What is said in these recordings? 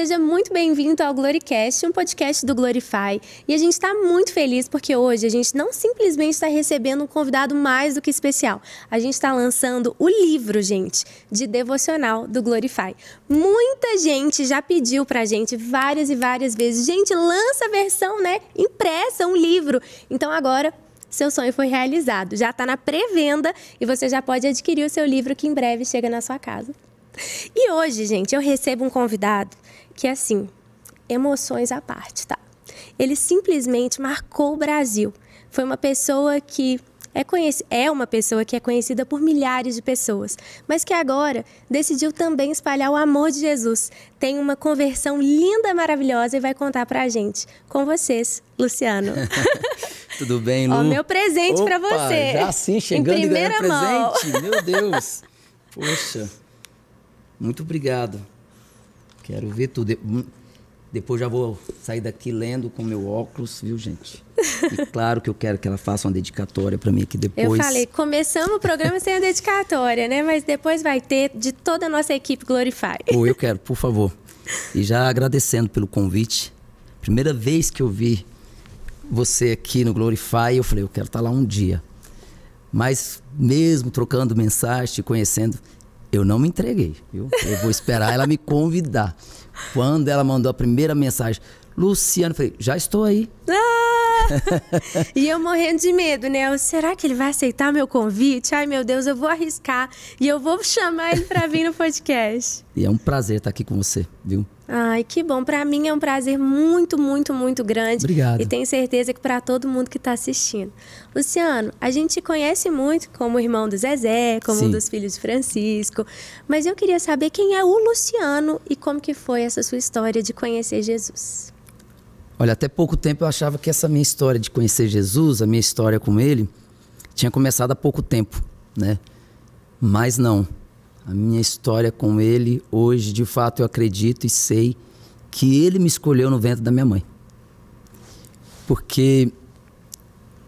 seja muito bem-vindo ao Glorycast, um podcast do Glorify. E a gente está muito feliz porque hoje a gente não simplesmente está recebendo um convidado mais do que especial. A gente está lançando o livro, gente, de devocional do Glorify. Muita gente já pediu para a gente várias e várias vezes. Gente, lança a versão, né? Impressa, um livro. Então agora seu sonho foi realizado. Já está na pré-venda e você já pode adquirir o seu livro que em breve chega na sua casa. E hoje, gente, eu recebo um convidado que é assim, emoções à parte, tá? Ele simplesmente marcou o Brasil. Foi uma pessoa que é, conheci... é uma pessoa que é conhecida por milhares de pessoas, mas que agora decidiu também espalhar o amor de Jesus. Tem uma conversão linda, maravilhosa e vai contar pra gente. Com vocês, Luciano. Tudo bem, Lu? Ó, meu presente para você. Já sim, chegando em primeira e mão. presente. Meu Deus. Poxa. Muito obrigado. Quero ver tudo. Hum, depois já vou sair daqui lendo com meu óculos, viu, gente? E claro que eu quero que ela faça uma dedicatória para mim aqui depois. Eu falei, começamos o programa sem a dedicatória, né? Mas depois vai ter de toda a nossa equipe Glorify. Pô, eu quero, por favor. E já agradecendo pelo convite. Primeira vez que eu vi você aqui no Glorify, eu falei, eu quero estar tá lá um dia. Mas mesmo trocando mensagem, te conhecendo, eu não me entreguei, viu? Eu vou esperar ela me convidar. Quando ela mandou a primeira mensagem, Luciano, falei, já estou aí. Ah! e eu morrendo de medo, né? Eu, Será que ele vai aceitar meu convite? Ai, meu Deus, eu vou arriscar e eu vou chamar ele para vir no podcast. E é um prazer estar aqui com você, viu? Ai, que bom. Para mim é um prazer muito, muito, muito grande. Obrigado. E tenho certeza que para todo mundo que está assistindo. Luciano, a gente conhece muito como irmão do Zezé, como Sim. um dos filhos de Francisco, mas eu queria saber quem é o Luciano e como que foi essa sua história de conhecer Jesus. Olha, até pouco tempo eu achava que essa minha história de conhecer Jesus, a minha história com ele, tinha começado há pouco tempo, né? Mas não. A minha história com ele hoje, de fato, eu acredito e sei que ele me escolheu no ventre da minha mãe. Porque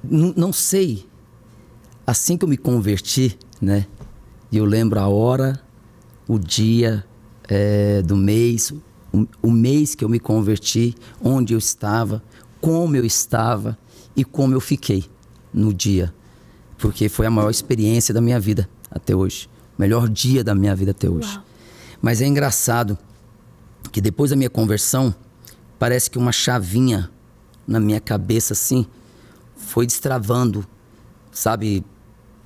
não sei, assim que eu me converti, né? E eu lembro a hora, o dia é, do mês, o, mês que eu me converti, onde eu estava, como eu estava e como eu fiquei no dia. Porque foi a maior experiência da minha vida até hoje. O melhor dia da minha vida até hoje. Uau. Mas é engraçado que depois da minha conversão, parece que uma chavinha na minha cabeça assim foi destravando, sabe,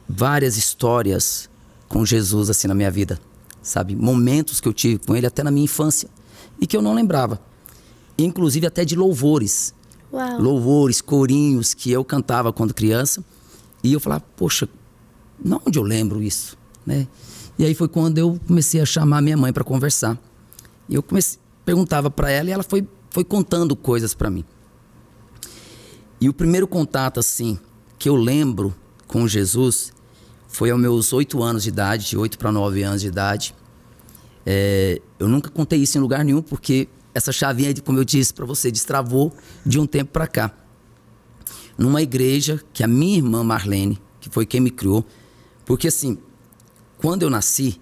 várias histórias com Jesus assim na minha vida, sabe, momentos que eu tive com ele até na minha infância e que eu não lembrava. Inclusive até de louvores. Uau. Louvores, corinhos que eu cantava quando criança. E eu falava, poxa, não onde eu lembro isso, né? E aí foi quando eu comecei a chamar minha mãe para conversar. E eu comecei, perguntava para ela e ela foi, foi contando coisas para mim. E o primeiro contato, assim, que eu lembro com Jesus foi aos meus oito anos de idade, de oito para nove anos de idade. É, eu nunca contei isso em lugar nenhum, porque essa chavinha, como eu disse para você, destravou de um tempo para cá. Numa igreja que a minha irmã Marlene, que foi quem me criou, porque assim, quando eu nasci,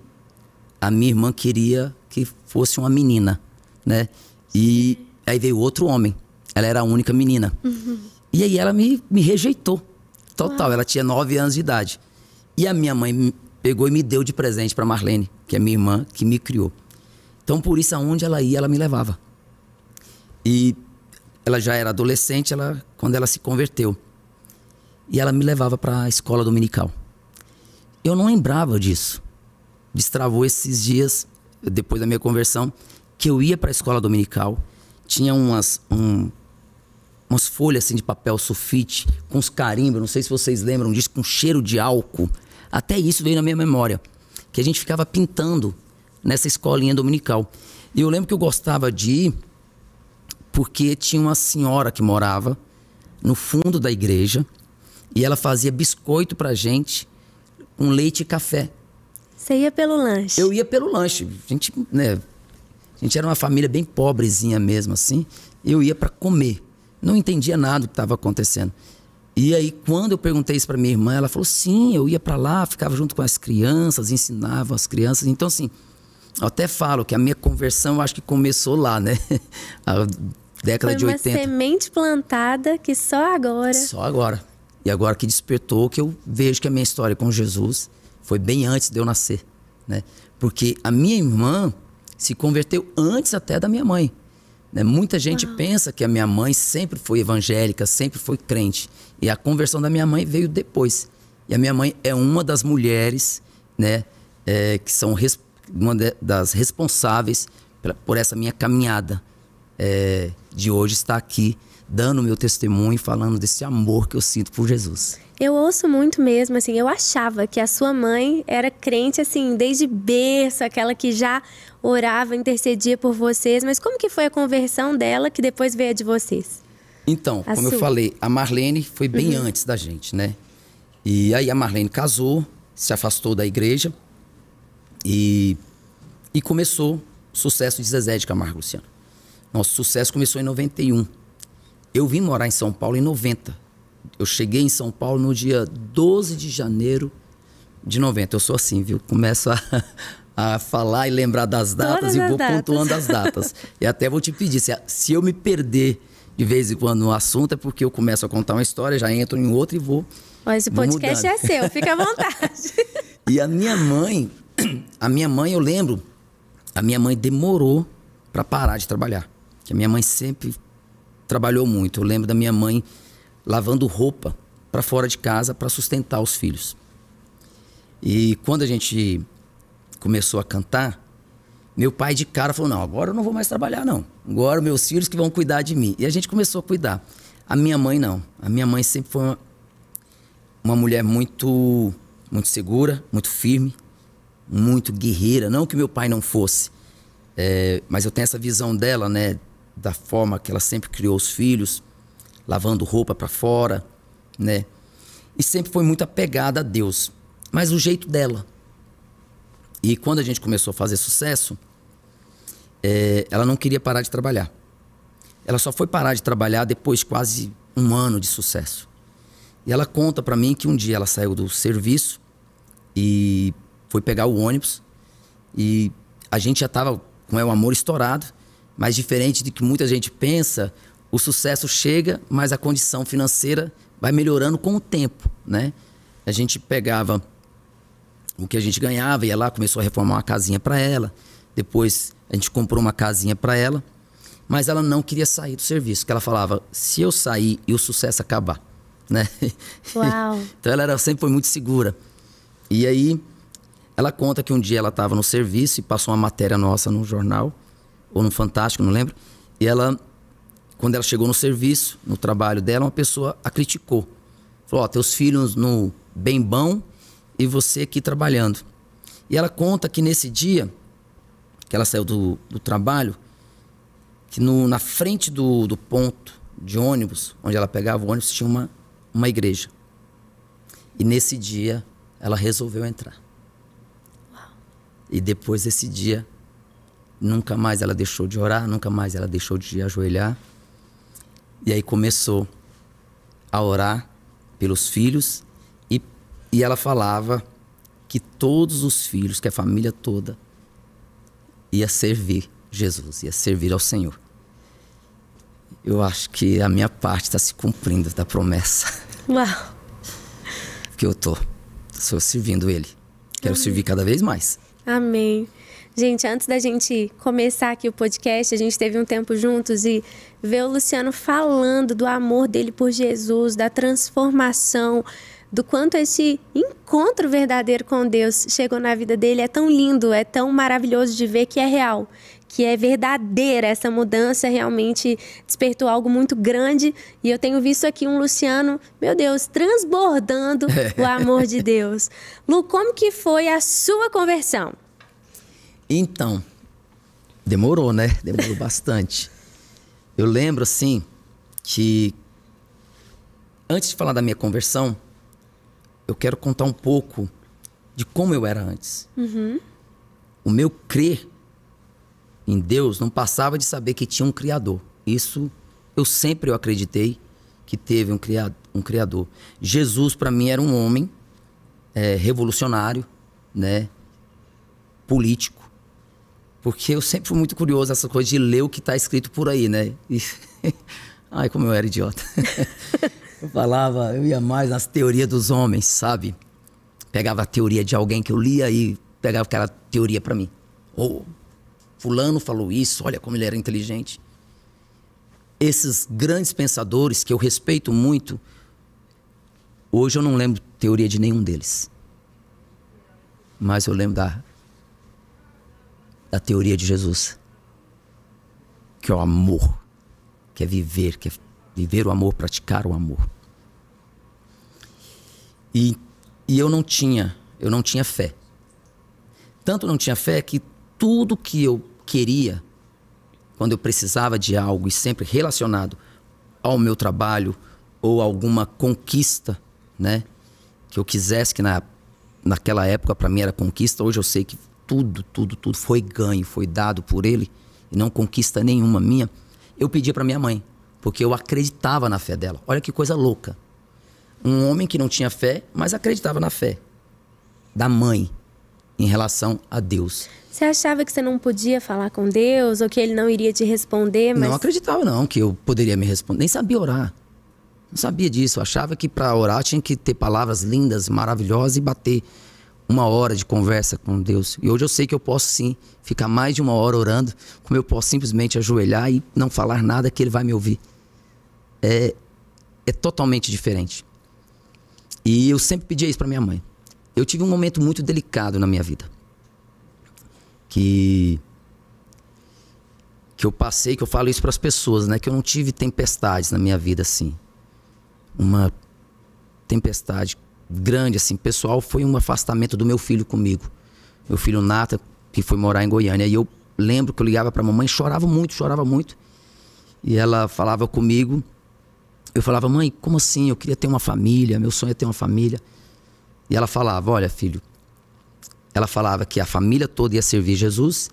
a minha irmã queria que fosse uma menina, né? E aí veio outro homem. Ela era a única menina. Uhum. E aí ela me, me rejeitou. Total. Ela tinha nove anos de idade. E a minha mãe pegou e me deu de presente para Marlene, que é minha irmã, que me criou. Então, por isso, aonde ela ia, ela me levava. E ela já era adolescente, ela, quando ela se converteu. E ela me levava para a escola dominical. Eu não lembrava disso. Destravou esses dias, depois da minha conversão, que eu ia para a escola dominical. Tinha umas, um, umas folhas assim, de papel sulfite, com os carimbos, não sei se vocês lembram disso, com cheiro de álcool. Até isso veio na minha memória, que a gente ficava pintando nessa escolinha dominical. E eu lembro que eu gostava de ir porque tinha uma senhora que morava no fundo da igreja e ela fazia biscoito pra gente com leite e café. Você ia pelo lanche? Eu ia pelo lanche. A gente, né, a gente era uma família bem pobrezinha mesmo, assim. Eu ia para comer. Não entendia nada do que estava acontecendo. E aí, quando eu perguntei isso para minha irmã, ela falou: sim, eu ia para lá, ficava junto com as crianças, ensinava as crianças. Então, assim, eu até falo que a minha conversão, eu acho que começou lá, né? A década Foi de 80. uma semente plantada que só agora. Só agora. E agora que despertou, que eu vejo que a minha história com Jesus foi bem antes de eu nascer, né? Porque a minha irmã se converteu antes até da minha mãe. Né? Muita gente pensa que a minha mãe sempre foi evangélica, sempre foi crente. E a conversão da minha mãe veio depois. E a minha mãe é uma das mulheres né, é, que são res, uma de, das responsáveis pra, por essa minha caminhada é, de hoje estar aqui dando meu testemunho, falando desse amor que eu sinto por Jesus. Eu ouço muito mesmo, assim, eu achava que a sua mãe era crente, assim, desde berço, aquela que já orava, intercedia por vocês, mas como que foi a conversão dela que depois veio a de vocês? Então, a como sua. eu falei, a Marlene foi bem uhum. antes da gente, né? E aí a Marlene casou, se afastou da igreja e, e começou o sucesso de Zezé de Camargo Luciano. Nosso sucesso começou em 91. Eu vim morar em São Paulo em 90. Eu cheguei em São Paulo no dia 12 de janeiro de 90. Eu sou assim, viu? Começo a, a falar e lembrar das datas Todas e vou datas. pontuando as datas. e até vou te pedir, se, se eu me perder de vez em quando no assunto, é porque eu começo a contar uma história, já entro em outra e vou. Mas o podcast mudando. é seu, fica à vontade. e a minha mãe, a minha mãe, eu lembro, a minha mãe demorou para parar de trabalhar. Que a minha mãe sempre trabalhou muito. Eu lembro da minha mãe lavando roupa para fora de casa para sustentar os filhos. E quando a gente começou a cantar, meu pai de cara falou: Não, agora eu não vou mais trabalhar, não. Agora meus filhos que vão cuidar de mim. E a gente começou a cuidar. A minha mãe, não. A minha mãe sempre foi uma, uma mulher muito, muito segura, muito firme, muito guerreira. Não que meu pai não fosse, é, mas eu tenho essa visão dela, né? da forma que ela sempre criou os filhos, lavando roupa para fora, né? E sempre foi muito apegada a Deus, mas o jeito dela. E quando a gente começou a fazer sucesso, é, ela não queria parar de trabalhar. Ela só foi parar de trabalhar depois de quase um ano de sucesso. E ela conta para mim que um dia ela saiu do serviço e foi pegar o ônibus e a gente já tava com o amor estourado mas diferente de que muita gente pensa, o sucesso chega, mas a condição financeira vai melhorando com o tempo, né? A gente pegava o que a gente ganhava, ia lá, começou a reformar uma casinha para ela. Depois a gente comprou uma casinha para ela, mas ela não queria sair do serviço, que ela falava: "Se eu sair e o sucesso acabar", né? Uau. então ela era, sempre foi muito segura. E aí ela conta que um dia ela estava no serviço e passou uma matéria nossa no jornal ou no Fantástico, não lembro. E ela, quando ela chegou no serviço, no trabalho dela, uma pessoa a criticou. Falou: Ó, oh, teus filhos no bem bom e você aqui trabalhando. E ela conta que nesse dia que ela saiu do, do trabalho, que no, na frente do, do ponto de ônibus, onde ela pegava o ônibus, tinha uma, uma igreja. E nesse dia, ela resolveu entrar. Uau. E depois desse dia, Nunca mais ela deixou de orar, nunca mais ela deixou de ajoelhar. E aí começou a orar pelos filhos e, e ela falava que todos os filhos, que a família toda, ia servir Jesus, ia servir ao Senhor. Eu acho que a minha parte está se cumprindo da tá promessa. Uau! que eu tô, estou servindo Ele. Quero Amém. servir cada vez mais. Amém. Gente, antes da gente começar aqui o podcast, a gente teve um tempo juntos e ver o Luciano falando do amor dele por Jesus, da transformação, do quanto esse encontro verdadeiro com Deus chegou na vida dele é tão lindo, é tão maravilhoso de ver que é real, que é verdadeira essa mudança, realmente despertou algo muito grande. E eu tenho visto aqui um Luciano, meu Deus, transbordando o amor de Deus. Lu, como que foi a sua conversão? Então, demorou, né? Demorou bastante. Eu lembro, assim, que antes de falar da minha conversão, eu quero contar um pouco de como eu era antes. Uhum. O meu crer em Deus não passava de saber que tinha um Criador. Isso eu sempre eu acreditei que teve um, criado, um Criador. Jesus, para mim, era um homem é, revolucionário, né? político, porque eu sempre fui muito curioso nessa coisa de ler o que está escrito por aí, né? E... Ai, como eu era idiota. eu falava, eu ia mais nas teorias dos homens, sabe? Pegava a teoria de alguém que eu lia e pegava aquela teoria para mim. Ou, oh, fulano falou isso, olha como ele era inteligente. Esses grandes pensadores que eu respeito muito, hoje eu não lembro teoria de nenhum deles. Mas eu lembro da a teoria de Jesus, que é o amor, que é viver, que é viver o amor, praticar o amor. E, e eu não tinha, eu não tinha fé. Tanto não tinha fé que tudo que eu queria, quando eu precisava de algo e sempre relacionado ao meu trabalho ou alguma conquista, né, que eu quisesse que na naquela época para mim era conquista, hoje eu sei que tudo, tudo, tudo foi ganho, foi dado por ele, e não conquista nenhuma minha, eu pedia para minha mãe, porque eu acreditava na fé dela. Olha que coisa louca. Um homem que não tinha fé, mas acreditava na fé da mãe em relação a Deus. Você achava que você não podia falar com Deus ou que ele não iria te responder? Mas... Não acreditava não que eu poderia me responder. Nem sabia orar. Não sabia disso. Eu achava que para orar tinha que ter palavras lindas, maravilhosas e bater uma hora de conversa com Deus. E hoje eu sei que eu posso sim ficar mais de uma hora orando, como eu posso simplesmente ajoelhar e não falar nada que Ele vai me ouvir. É, é totalmente diferente. E eu sempre pedi isso para minha mãe. Eu tive um momento muito delicado na minha vida. Que que eu passei, que eu falo isso para as pessoas, né, que eu não tive tempestades na minha vida assim. Uma tempestade grande, assim, pessoal, foi um afastamento do meu filho comigo. Meu filho Nata, que foi morar em Goiânia. E eu lembro que eu ligava pra mamãe, chorava muito, chorava muito. E ela falava comigo. Eu falava, mãe, como assim? Eu queria ter uma família, meu sonho é ter uma família. E ela falava, olha, filho. Ela falava que a família toda ia servir Jesus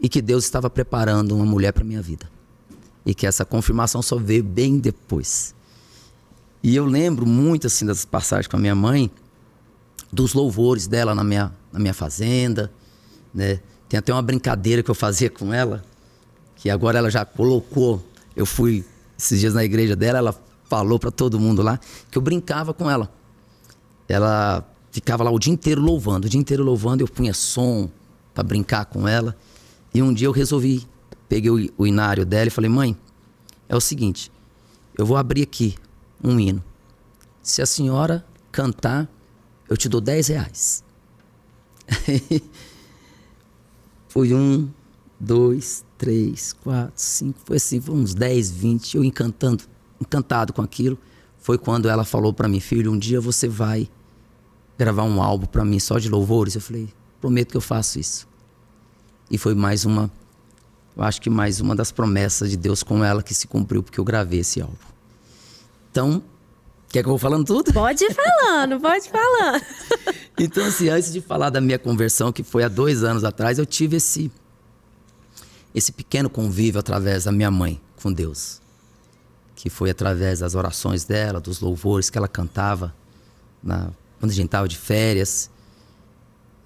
e que Deus estava preparando uma mulher para minha vida. E que essa confirmação só veio bem depois. E eu lembro muito, assim, das passagens com a minha mãe, dos louvores dela na minha, na minha fazenda, né? Tem até uma brincadeira que eu fazia com ela, que agora ela já colocou. Eu fui esses dias na igreja dela, ela falou para todo mundo lá que eu brincava com ela. Ela ficava lá o dia inteiro louvando, o dia inteiro louvando, eu punha som para brincar com ela. E um dia eu resolvi, peguei o, o inário dela e falei: "Mãe, é o seguinte, eu vou abrir aqui um hino. Se a senhora cantar, eu te dou 10 reais. foi um, dois, três, quatro, cinco, foi assim, foi uns 10, 20, eu encantando, encantado com aquilo. Foi quando ela falou para mim, filho, um dia você vai gravar um álbum para mim só de louvores. Eu falei, prometo que eu faço isso. E foi mais uma, eu acho que mais uma das promessas de Deus com ela que se cumpriu, porque eu gravei esse álbum. Então, quer que eu vou falando tudo? Pode ir falando, pode falando. então, assim, antes de falar da minha conversão, que foi há dois anos atrás, eu tive esse, esse pequeno convívio através da minha mãe com Deus. Que foi através das orações dela, dos louvores que ela cantava na, quando a gente estava de férias.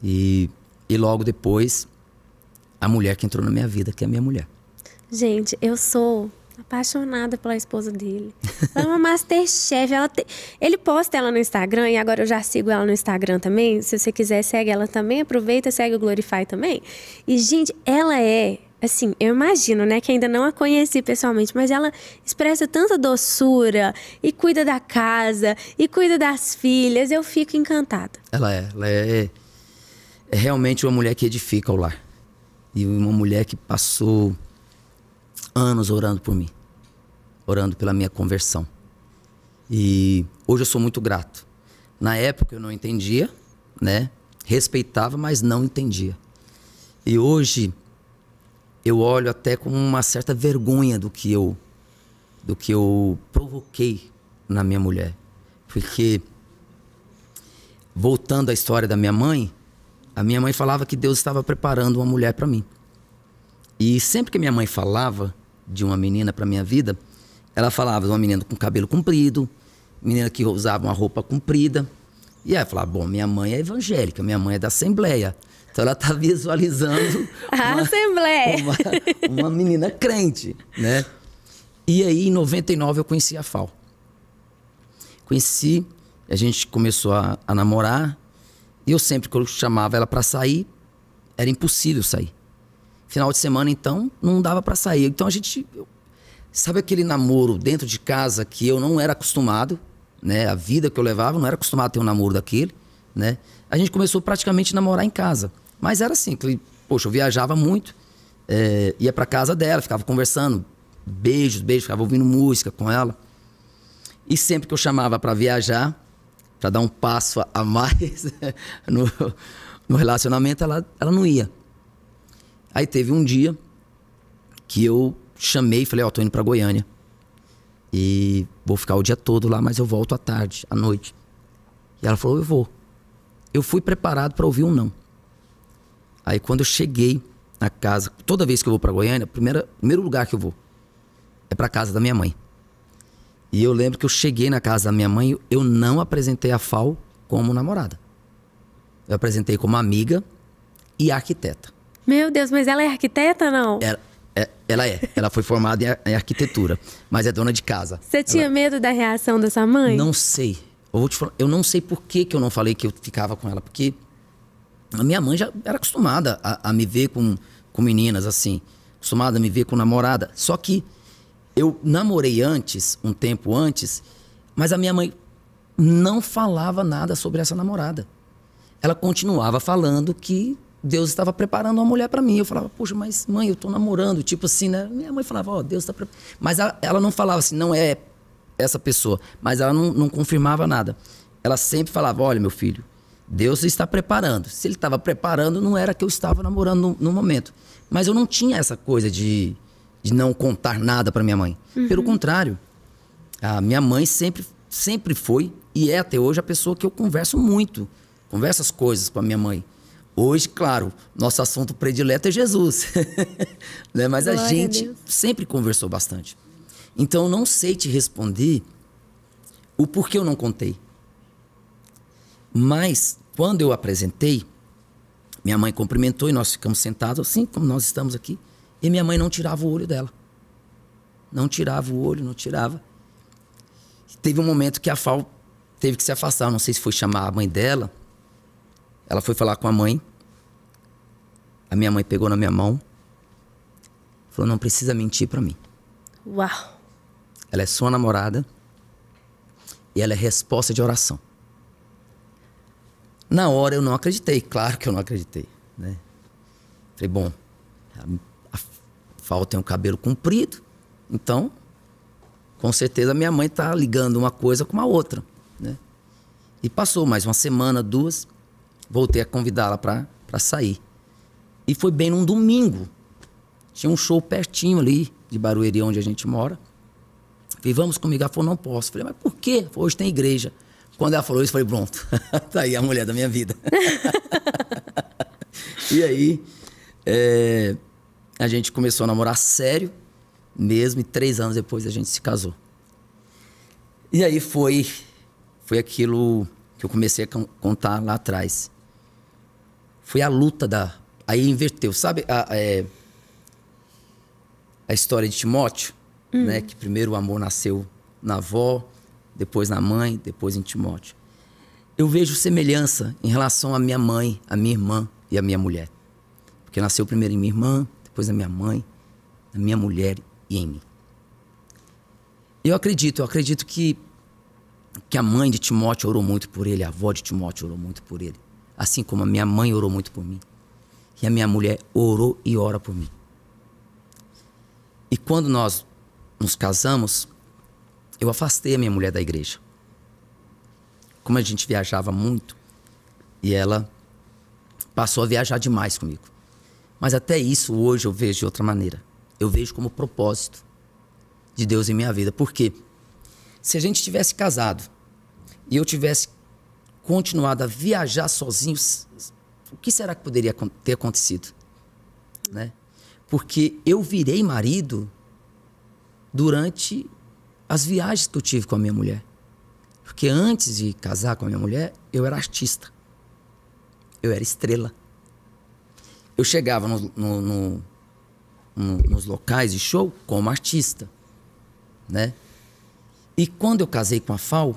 E, e logo depois, a mulher que entrou na minha vida, que é a minha mulher. Gente, eu sou apaixonada pela esposa dele. Ela é uma masterchef. Ela te... Ele posta ela no Instagram e agora eu já sigo ela no Instagram também. Se você quiser, segue ela também. Aproveita, segue o Glorify também. E, gente, ela é. Assim, eu imagino, né, que ainda não a conheci pessoalmente, mas ela expressa tanta doçura e cuida da casa e cuida das filhas. Eu fico encantada. Ela é, ela é, é, é realmente uma mulher que edifica o lar. E uma mulher que passou anos orando por mim, orando pela minha conversão. E hoje eu sou muito grato. Na época eu não entendia, né? Respeitava, mas não entendia. E hoje eu olho até com uma certa vergonha do que eu do que eu provoquei na minha mulher. Porque voltando à história da minha mãe, a minha mãe falava que Deus estava preparando uma mulher para mim. E sempre que minha mãe falava, de uma menina para minha vida, ela falava de uma menina com cabelo comprido, menina que usava uma roupa comprida. E aí eu falava, bom, minha mãe é evangélica, minha mãe é da Assembleia. Então ela está visualizando uma, Assembleia. Uma, uma, menina crente, né? E aí em 99 eu conheci a FAO. Conheci, a gente começou a, a namorar. E eu sempre que eu chamava ela para sair, era impossível sair. Final de semana, então, não dava para sair. Então a gente. Eu, sabe aquele namoro dentro de casa que eu não era acostumado, né? A vida que eu levava, não era acostumado a ter um namoro daquele, né? A gente começou praticamente a namorar em casa. Mas era assim, que, poxa, eu viajava muito, é, ia para casa dela, ficava conversando, beijos, beijos, ficava ouvindo música com ela. E sempre que eu chamava para viajar, para dar um passo a mais no, no relacionamento, ela, ela não ia. Aí teve um dia que eu chamei e falei, ó, oh, tô indo pra Goiânia. E vou ficar o dia todo lá, mas eu volto à tarde, à noite. E ela falou, eu vou. Eu fui preparado para ouvir um não. Aí quando eu cheguei na casa, toda vez que eu vou para Goiânia, primeira, primeiro lugar que eu vou é para casa da minha mãe. E eu lembro que eu cheguei na casa da minha mãe, eu não apresentei a FAO como namorada. Eu apresentei como amiga e arquiteta. Meu Deus, mas ela é arquiteta, não? Ela, é, é, ela é. Ela foi formada em, em, arquitetura, mas é dona de casa. Você ela... tinha medo da reação da sua mãe? Não sei. Eu vou te falar, eu não sei por que, que eu não falei que eu ficava com ela, porque a minha mãe já era acostumada a, a me ver com, com meninas assim, acostumada a me ver com namorada. Só que eu namorei antes, um tempo antes, mas a minha mãe não falava nada sobre essa namorada. Ela continuava falando que Deus estava preparando uma mulher para mim. Eu falava, poxa, mas mãe, eu estou namorando. Tipo assim, né? Minha mãe falava, ó, oh, Deus está preparando. Mas ela, ela, não falava assim, não é essa pessoa. Mas ela não, não confirmava nada. Ela sempre falava, olha, meu filho, Deus está preparando. Se ele estava preparando, não era que eu estava namorando no, no, momento. Mas eu não tinha essa coisa de, de não contar nada para minha mãe. Uhum. Pelo contrário, a minha mãe sempre, sempre foi e é até hoje a pessoa que eu converso muito. Converso as coisas com a minha mãe. Hoje, claro, nosso assunto predileto é Jesus. né? Mas Glória a gente a sempre conversou bastante. Então, não sei te responder o porquê eu não contei. Mas, quando eu apresentei, minha mãe cumprimentou e nós ficamos sentados, assim como nós estamos aqui. E minha mãe não tirava o olho dela. Não tirava o olho, não tirava. E teve um momento que a FAO teve que se afastar. Não sei se foi chamar a mãe dela ela foi falar com a mãe. A minha mãe pegou na minha mão. Falou: não precisa mentir para mim. Uau! Ela é sua namorada. E ela é resposta de oração. Na hora eu não acreditei, claro que eu não acreditei. Né? Falei, bom, a, a tem é um cabelo comprido, então com certeza minha mãe tá ligando uma coisa com a outra. Né? E passou mais uma semana, duas voltei a convidá-la para sair. E foi bem num domingo. Tinha um show pertinho ali de Barueri, onde a gente mora. Falei, vamos comigo. Ela falou, não posso. Falei, mas por quê? Falei, hoje tem igreja. Quando ela falou isso, falei, pronto. tá aí a mulher da minha vida. e aí, é, a gente começou a namorar sério mesmo. E três anos depois a gente se casou. E aí foi, foi aquilo que eu comecei a contar lá atrás. Foi a luta da. Aí inverteu. Sabe a, a é, história de Timóteo? Uhum. Né? Que primeiro o amor nasceu na avó, depois na mãe, depois em Timóteo. Eu vejo semelhança em relação à minha mãe, à minha irmã e à minha mulher. Porque nasceu primeiro em minha irmã, depois na minha mãe, na minha mulher e em mim. Eu acredito, eu acredito que, que a mãe de Timóteo orou muito por ele, a avó de Timóteo orou muito por ele. Assim como a minha mãe orou muito por mim. E a minha mulher orou e ora por mim. E quando nós nos casamos, eu afastei a minha mulher da igreja. Como a gente viajava muito, e ela passou a viajar demais comigo. Mas até isso hoje eu vejo de outra maneira. Eu vejo como propósito de Deus em minha vida. Por quê? Se a gente tivesse casado e eu tivesse continuado a viajar sozinho, o que será que poderia ter acontecido? Né? Porque eu virei marido durante as viagens que eu tive com a minha mulher. Porque antes de casar com a minha mulher, eu era artista. Eu era estrela. Eu chegava no, no, no, nos locais de show como artista. Né? E quando eu casei com a FAO,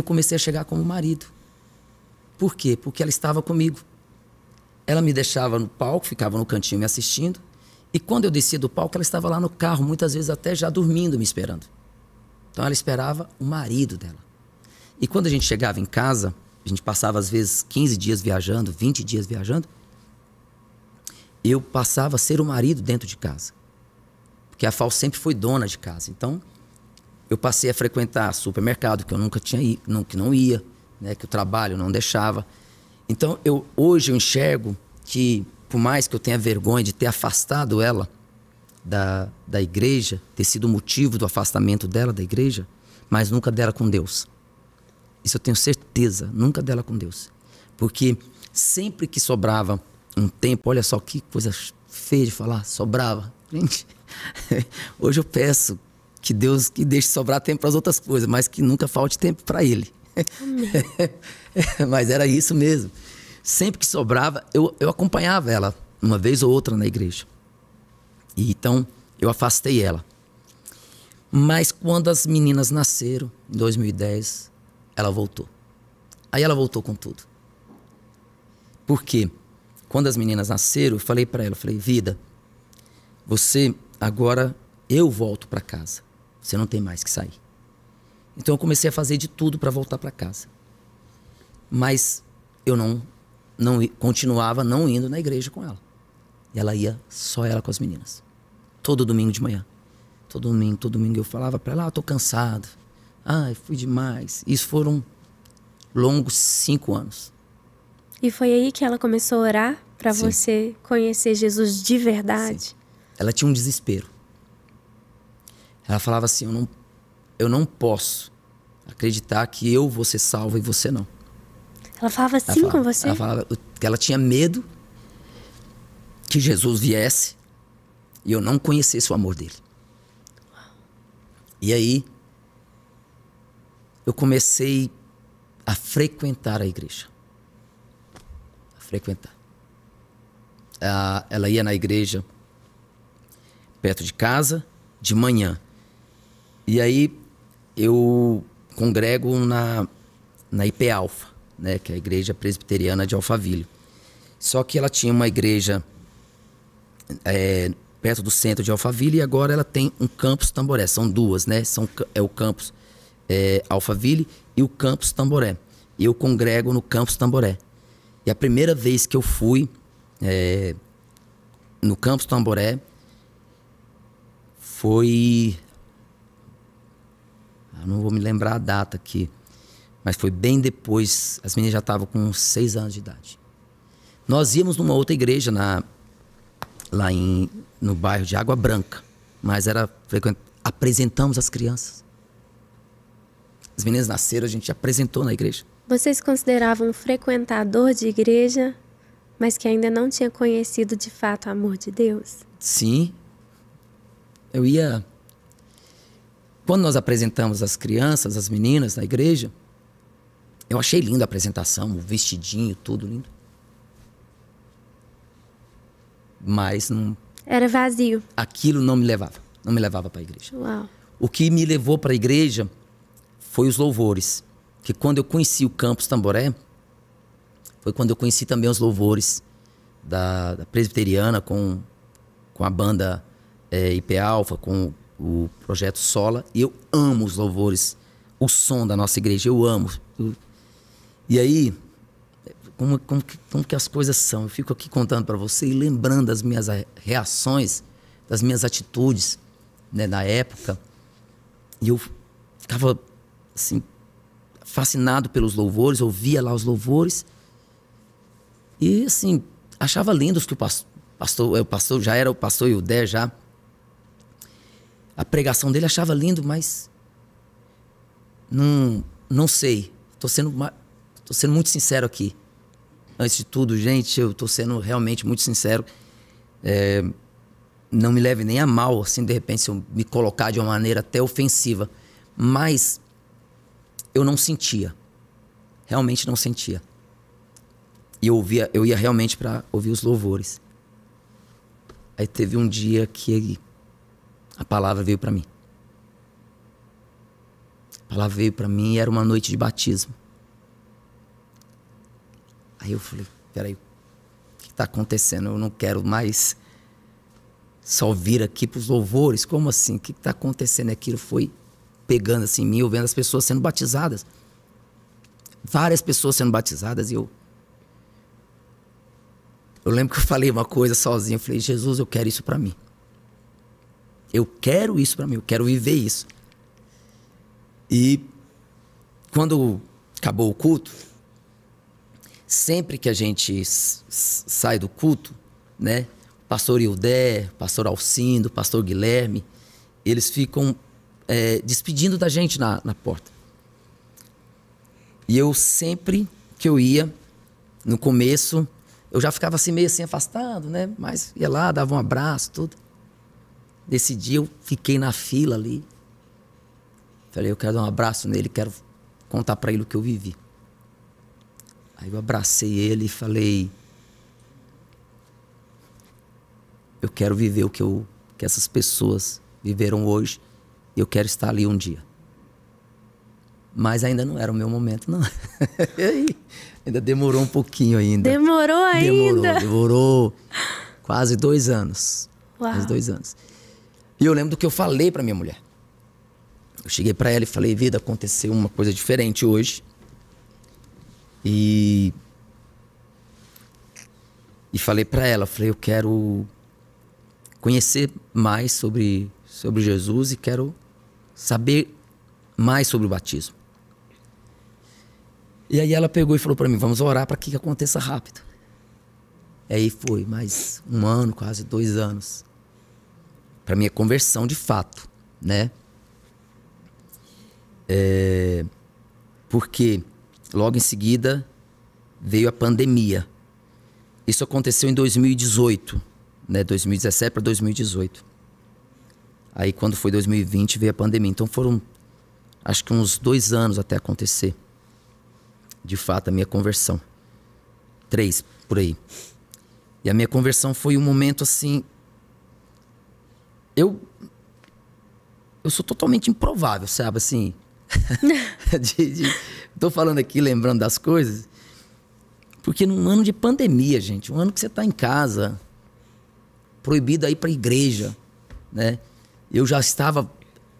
eu comecei a chegar como marido. Por quê? Porque ela estava comigo. Ela me deixava no palco, ficava no cantinho me assistindo. E quando eu descia do palco, ela estava lá no carro, muitas vezes até já dormindo, me esperando. Então ela esperava o marido dela. E quando a gente chegava em casa, a gente passava às vezes 15 dias viajando, 20 dias viajando, eu passava a ser o marido dentro de casa. Porque a Fal sempre foi dona de casa. Então, eu passei a frequentar supermercado que eu nunca tinha ido, não, que não ia, né, que o trabalho não deixava. Então eu hoje eu enxergo que por mais que eu tenha vergonha de ter afastado ela da, da igreja, ter sido o motivo do afastamento dela da igreja, mas nunca dela com Deus. Isso eu tenho certeza, nunca dela com Deus. Porque sempre que sobrava um tempo, olha só que coisa feia de falar, sobrava. Gente, hoje eu peço que Deus que deixe sobrar tempo para as outras coisas, mas que nunca falte tempo para Ele. mas era isso mesmo. Sempre que sobrava, eu, eu acompanhava ela, uma vez ou outra na igreja. E então eu afastei ela. Mas quando as meninas nasceram, em 2010, ela voltou. Aí ela voltou com tudo. Por quê? Quando as meninas nasceram, eu falei para ela, eu falei: "Vida, você agora eu volto para casa. Você não tem mais que sair. Então eu comecei a fazer de tudo para voltar para casa. Mas eu não não continuava não indo na igreja com ela. E ela ia só ela com as meninas. Todo domingo de manhã. Todo domingo, todo domingo eu falava para ela, ah, tô cansado. Ai, fui demais. Isso foram longos cinco anos. E foi aí que ela começou a orar para você conhecer Jesus de verdade? Sim. Ela tinha um desespero. Ela falava assim: eu não, eu não posso acreditar que eu vou ser salvo e você não. Ela falava assim ela falava, com você? Ela falava que ela tinha medo que Jesus viesse e eu não conhecesse o amor dele. E aí eu comecei a frequentar a igreja. A frequentar. Ah, ela ia na igreja perto de casa de manhã. E aí eu congrego na, na IP Alfa, né, que é a igreja presbiteriana de Alphaville. Só que ela tinha uma igreja é, perto do centro de Alphaville e agora ela tem um campus Tamboré. São duas, né? São, é o campus é, Alphaville e o campus Tamboré. E eu congrego no campus Tamboré. E a primeira vez que eu fui é, no campus Tamboré foi eu não vou me lembrar a data aqui, mas foi bem depois. As meninas já estavam com seis anos de idade. Nós íamos numa outra igreja na, lá em, no bairro de Água Branca, mas era frequente. Apresentamos as crianças. As meninas nasceram, a gente apresentou na igreja. Vocês consideravam um frequentador de igreja, mas que ainda não tinha conhecido de fato o amor de Deus? Sim. Eu ia quando nós apresentamos as crianças, as meninas na igreja, eu achei linda a apresentação, o vestidinho, tudo lindo. Mas não. Era vazio. Aquilo não me levava. Não me levava para a igreja. Uau. O que me levou para a igreja foi os louvores. Que quando eu conheci o Campus Tamboré, foi quando eu conheci também os louvores da, da presbiteriana com, com a banda é, eh, IP Alpha, com o projeto Sola. Eu amo os louvores, o som da nossa igreja, eu amo. E aí, como, como, que, como que as coisas são? Eu fico aqui contando para você e lembrando das minhas reações, das minhas atitudes né, na época. E eu ficava assim, fascinado pelos louvores, ouvia lá os louvores. E assim, achava lindos que o pastor, pastor, é, o pastor já era o pastor Yudé já, a pregação dele, achava lindo, mas não, não sei. Tô sendo, tô sendo muito sincero aqui. Antes de tudo, gente, eu tô sendo realmente muito sincero. É, não me leve nem a mal, assim, de repente, se eu me colocar de uma maneira até ofensiva. Mas eu não sentia. Realmente não sentia. E eu, ouvia, eu ia realmente para ouvir os louvores. Aí teve um dia que a palavra veio para mim. A palavra veio para mim e era uma noite de batismo. Aí eu falei, peraí, o que está acontecendo? Eu não quero mais só vir aqui para os louvores. Como assim? O que está acontecendo? Aquilo foi pegando assim em mim, eu vendo as pessoas sendo batizadas. Várias pessoas sendo batizadas e eu... Eu lembro que eu falei uma coisa sozinho, eu falei, Jesus, eu quero isso para mim. Eu quero isso para mim, eu quero viver isso. E quando acabou o culto, sempre que a gente sai do culto, né? Pastor Ildé, pastor Alcindo, pastor Guilherme, eles ficam é, despedindo da gente na, na porta. E eu sempre que eu ia, no começo, eu já ficava assim meio assim afastado, né? Mas ia lá, dava um abraço, tudo. Nesse dia eu fiquei na fila ali. Falei, eu quero dar um abraço nele, quero contar para ele o que eu vivi. Aí eu abracei ele e falei: Eu quero viver o que, eu, que essas pessoas viveram hoje. Eu quero estar ali um dia. Mas ainda não era o meu momento, não. e aí? Ainda demorou um pouquinho ainda. Demorou ainda? Demorou, demorou quase dois anos. Uau. Quase dois anos. E eu lembro do que eu falei para minha mulher. Eu cheguei para ela e falei: "Vida, aconteceu uma coisa diferente hoje". E e falei para ela, falei: "Eu quero conhecer mais sobre sobre Jesus e quero saber mais sobre o batismo". E aí ela pegou e falou para mim: "Vamos orar para que aconteça rápido". E aí foi mais um ano, quase dois anos para minha é conversão de fato, né? É, porque logo em seguida veio a pandemia. Isso aconteceu em 2018, né? 2017 para 2018. Aí quando foi 2020 veio a pandemia. Então foram acho que uns dois anos até acontecer, de fato, a minha conversão. Três, por aí. E a minha conversão foi um momento assim eu eu sou totalmente improvável, sabe? Assim, de, de, tô falando aqui, lembrando das coisas, porque num ano de pandemia, gente, um ano que você está em casa, proibido aí ir para a igreja, né? Eu já estava,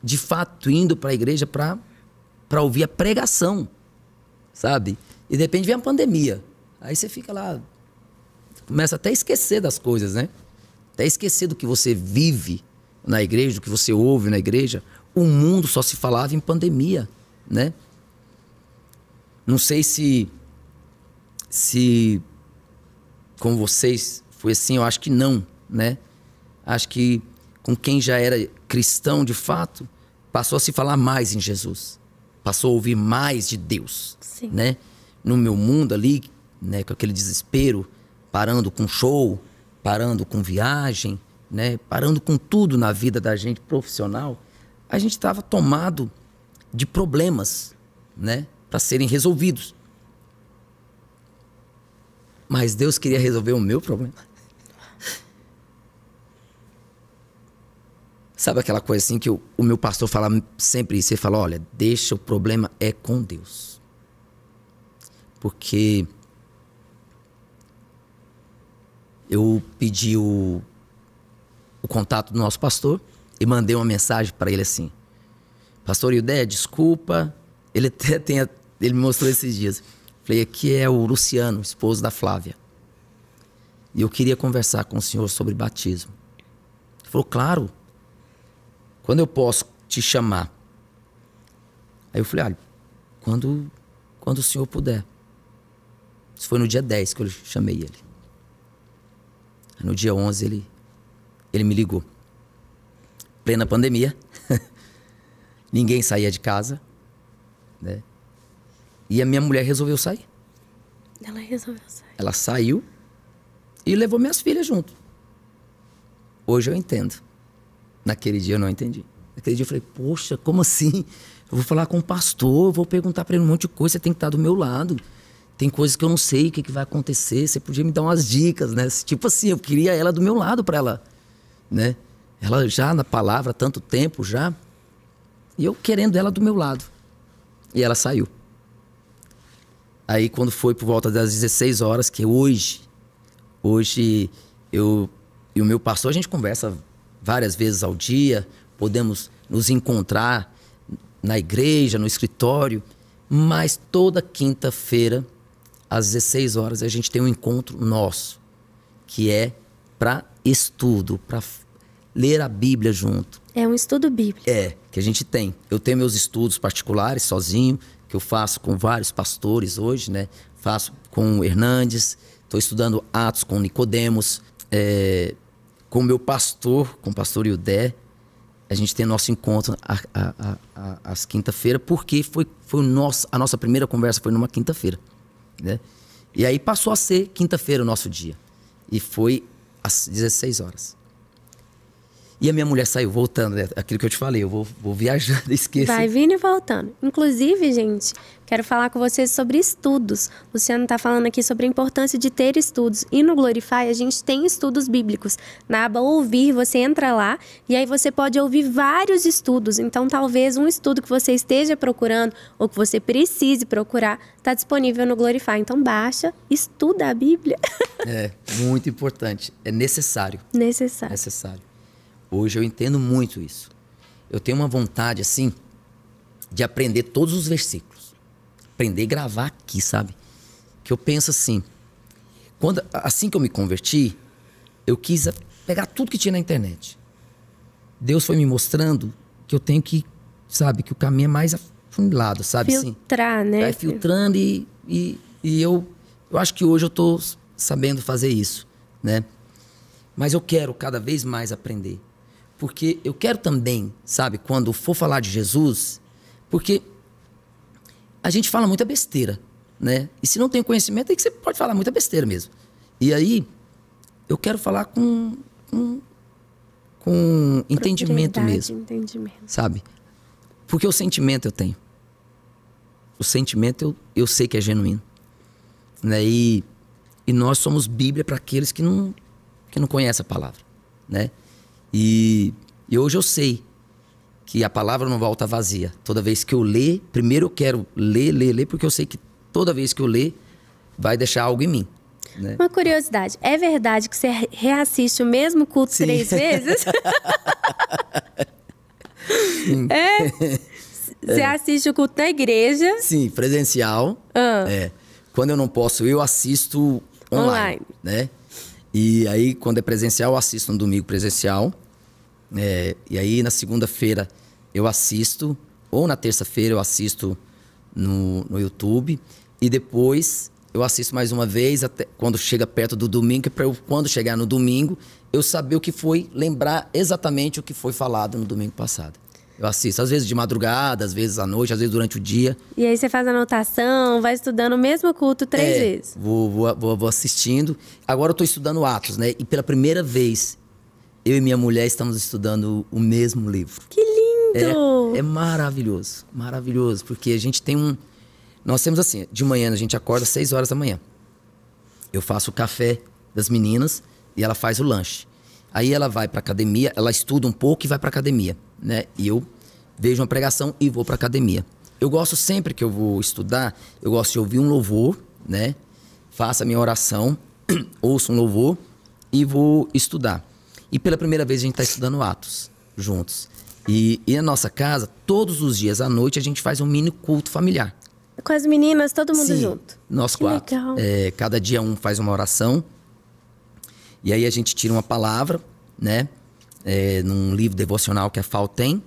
de fato, indo para a igreja para ouvir a pregação, sabe? E de repente vem a pandemia. Aí você fica lá, começa até a esquecer das coisas, né? Até esquecer do que você vive na igreja, do que você ouve na igreja, o mundo só se falava em pandemia, né? Não sei se se com vocês foi assim, eu acho que não, né? Acho que com quem já era cristão de fato, passou a se falar mais em Jesus. Passou a ouvir mais de Deus, Sim. né? No meu mundo ali, né, com aquele desespero, parando com show, parando com viagem, né, parando com tudo na vida da gente profissional, a gente estava tomado de problemas, né, para serem resolvidos. Mas Deus queria resolver o meu problema. Sabe aquela coisa assim que o, o meu pastor fala sempre isso? Ele fala: olha, deixa o problema é com Deus. Porque eu pedi o o contato do nosso pastor e mandei uma mensagem para ele assim: Pastor Ildé, desculpa. Ele até tem, ele me mostrou esses dias. Falei: aqui é o Luciano, esposo da Flávia. E eu queria conversar com o senhor sobre batismo. Ele falou: claro. Quando eu posso te chamar? Aí eu falei: olha, quando, quando o senhor puder. Isso foi no dia 10 que eu chamei ele. No dia 11 ele ele me ligou. Plena pandemia. Ninguém saía de casa. Né? E a minha mulher resolveu sair. Ela resolveu sair. Ela saiu e levou minhas filhas junto. Hoje eu entendo. Naquele dia eu não entendi. Naquele dia eu falei, poxa, como assim? Eu vou falar com o pastor, vou perguntar para ele um monte de coisa, você tem que estar do meu lado. Tem coisas que eu não sei o que, que vai acontecer, você podia me dar umas dicas, né? Tipo assim, eu queria ela do meu lado para ela né? Ela já na palavra tanto tempo já. E eu querendo ela do meu lado. E ela saiu. Aí quando foi por volta das 16 horas, que é hoje, hoje eu e o meu pastor, a gente conversa várias vezes ao dia, podemos nos encontrar na igreja, no escritório, mas toda quinta-feira, às 16 horas, a gente tem um encontro nosso, que é para estudo, para ler a Bíblia junto. É um estudo bíblico. É, que a gente tem. Eu tenho meus estudos particulares sozinho, que eu faço com vários pastores hoje, né? Faço com o Hernandes, estou estudando Atos com Nicodemos, é, com meu pastor, com o pastor Iudé. A gente tem nosso encontro a, às quinta-feira, porque foi, foi nosso, a nossa primeira conversa foi numa quinta-feira. Né? E aí passou a ser quinta-feira o nosso dia. E foi às 16 horas. E a minha mulher saiu voltando, né? aquilo que eu te falei, eu vou, vou viajando, esqueci. Vai vindo e voltando. Inclusive, gente, quero falar com vocês sobre estudos. Luciano está falando aqui sobre a importância de ter estudos. E no Glorify, a gente tem estudos bíblicos. Na aba Ouvir, você entra lá e aí você pode ouvir vários estudos. Então, talvez um estudo que você esteja procurando ou que você precise procurar está disponível no Glorify. Então, baixa, estuda a Bíblia. é, muito importante. É necessário. Necessário. Necessário. Hoje eu entendo muito isso. Eu tenho uma vontade, assim, de aprender todos os versículos. Aprender e gravar aqui, sabe? Que eu penso assim. Quando, assim que eu me converti, eu quis pegar tudo que tinha na internet. Deus foi me mostrando que eu tenho que, sabe, que o caminho é mais afunilado, sabe? Assim? Filtrar, assim. né? Vai é, filtrando e, e, e eu, eu acho que hoje eu estou sabendo fazer isso, né? Mas eu quero cada vez mais aprender porque eu quero também, sabe, quando for falar de Jesus, porque a gente fala muita besteira, né? E se não tem conhecimento, é que você pode falar muita besteira mesmo. E aí, eu quero falar com, com, com entendimento mesmo. Entendimento. Sabe? Porque o sentimento eu tenho. O sentimento eu, eu sei que é genuíno. Né? E, e nós somos Bíblia para aqueles que não, que não conhecem a palavra. Né? E, e hoje eu sei que a palavra não volta vazia. Toda vez que eu ler, primeiro eu quero ler, ler, ler, porque eu sei que toda vez que eu ler, vai deixar algo em mim. Né? Uma curiosidade, é verdade que você reassiste o mesmo culto Sim. três vezes? É? é? Você é. assiste o culto na igreja? Sim, presencial. Ah. É. Quando eu não posso, eu assisto online, online. né? E aí, quando é presencial, eu assisto no domingo presencial. É, e aí, na segunda-feira, eu assisto. Ou na terça-feira, eu assisto no, no YouTube. E depois, eu assisto mais uma vez, até quando chega perto do domingo, para quando chegar no domingo, eu saber o que foi, lembrar exatamente o que foi falado no domingo passado. Eu assisto, às vezes de madrugada, às vezes à noite, às vezes durante o dia. E aí você faz anotação, vai estudando o mesmo culto três é, vezes. Vou, vou, vou, vou, assistindo. Agora eu estou estudando Atos, né? E pela primeira vez, eu e minha mulher estamos estudando o mesmo livro. Que lindo! É, é maravilhoso, maravilhoso. Porque a gente tem um... Nós temos assim, de manhã a gente acorda às seis horas da manhã. Eu faço o café das meninas e ela faz o lanche. Aí ela vai para academia, ela estuda um pouco e vai para academia né? E eu vejo uma pregação e vou para academia. Eu gosto sempre que eu vou estudar, eu gosto de ouvir um louvor, né? Faço a minha oração, ouço um louvor e vou estudar. E pela primeira vez a gente está estudando Atos juntos. E, e na nossa casa, todos os dias à noite, a gente faz um mini culto familiar. Com as meninas, todo mundo Sim, junto. Nós que quatro. Legal. É, cada dia um faz uma oração. E aí a gente tira uma palavra, né? é, num livro devocional que a FAO tem.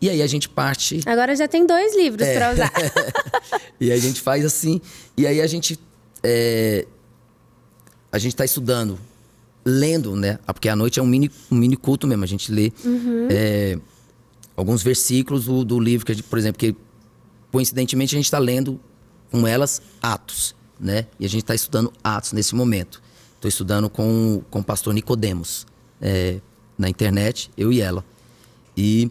E aí a gente parte. Agora já tem dois livros é. para usar. e a gente faz assim. E aí a gente. É, a gente está estudando, lendo, né? Porque a noite é um mini, um mini culto mesmo. A gente lê uhum. é, alguns versículos do, do livro, que gente, por exemplo, que coincidentemente a gente está lendo com elas Atos, né? E a gente está estudando Atos nesse momento. Estou estudando com, com o pastor Nicodemos. É, na internet, eu e ela. E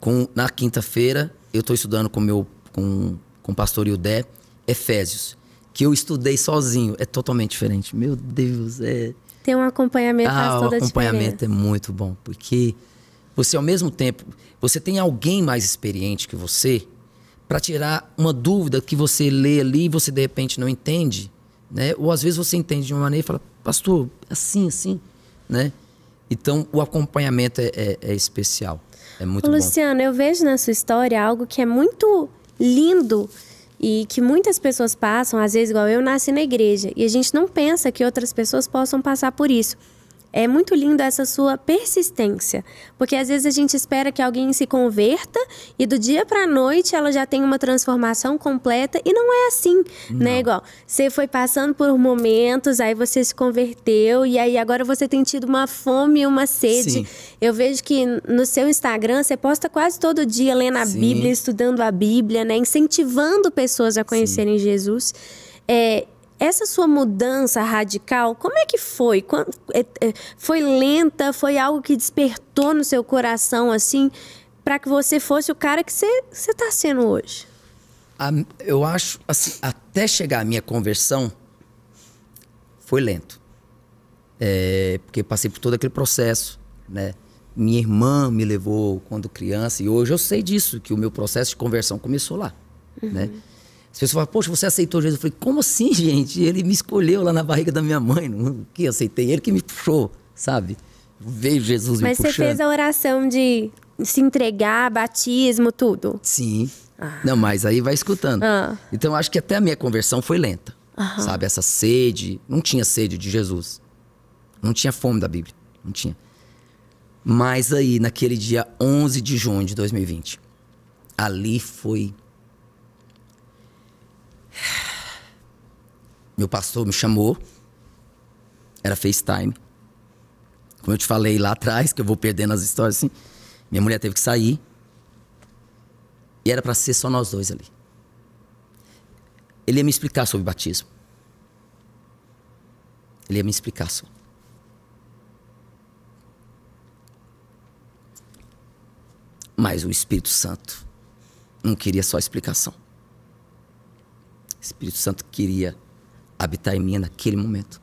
com, na quinta-feira, eu estou estudando com meu com, com o pastor Ildé, Efésios, que eu estudei sozinho. É totalmente diferente. Meu Deus, é. Tem um acompanhamento ah, o acompanhamento diferença. é muito bom, porque você ao mesmo tempo, você tem alguém mais experiente que você para tirar uma dúvida que você lê ali e você de repente não entende, né? Ou às vezes você entende de uma maneira e fala: "Pastor, assim, assim", né? Então, o acompanhamento é, é, é especial. É muito Luciano, bom. Luciano, eu vejo na sua história algo que é muito lindo e que muitas pessoas passam, às vezes, igual eu, nasci na igreja. E a gente não pensa que outras pessoas possam passar por isso é muito linda essa sua persistência, porque às vezes a gente espera que alguém se converta e do dia para noite ela já tem uma transformação completa e não é assim, né? não. né? Igual, você foi passando por momentos, aí você se converteu e aí agora você tem tido uma fome e uma sede. Sim. Eu vejo que no seu Instagram você posta quase todo dia lendo a Sim. Bíblia, estudando a Bíblia, né? Incentivando pessoas a conhecerem Sim. Jesus. É, essa sua mudança radical, como é que foi? É, é, foi lenta? Foi algo que despertou no seu coração, assim, para que você fosse o cara que você está sendo hoje? eu acho, assim, até chegar a minha conversão, foi lento. É, porque passei por todo aquele processo, né? Minha irmã me levou quando criança, e hoje eu sei disso, que o meu processo de conversão começou lá, né? uhum. né? As pessoas falam, poxa, você aceitou Jesus? Eu falei, como assim, gente? Ele me escolheu lá na barriga da minha mãe. Não, que aceitei? Ele que me puxou, sabe? Veio Jesus Mas me puxando. Mas você fez a oração de se entregar, batismo, tudo? Sim. Ah. Não, mas aí vai escutando. Ah. Então, acho que até a minha conversão foi lenta. Aham. Sabe, essa sede. Não tinha sede de Jesus. Não tinha fome da Bíblia. Não tinha. Mas aí, naquele dia 11 de junho de 2020, ali foi meu pastor me chamou. Era FaceTime. Como eu te falei lá atrás, que eu vou perdendo as histórias assim. Minha mulher teve que sair. E era para ser só nós dois ali. Ele ia me explicar sobre batismo. Ele ia me explicar só. Mas o Espírito Santo não queria só explicação. O Espírito Santo queria habitar em mim naquele momento.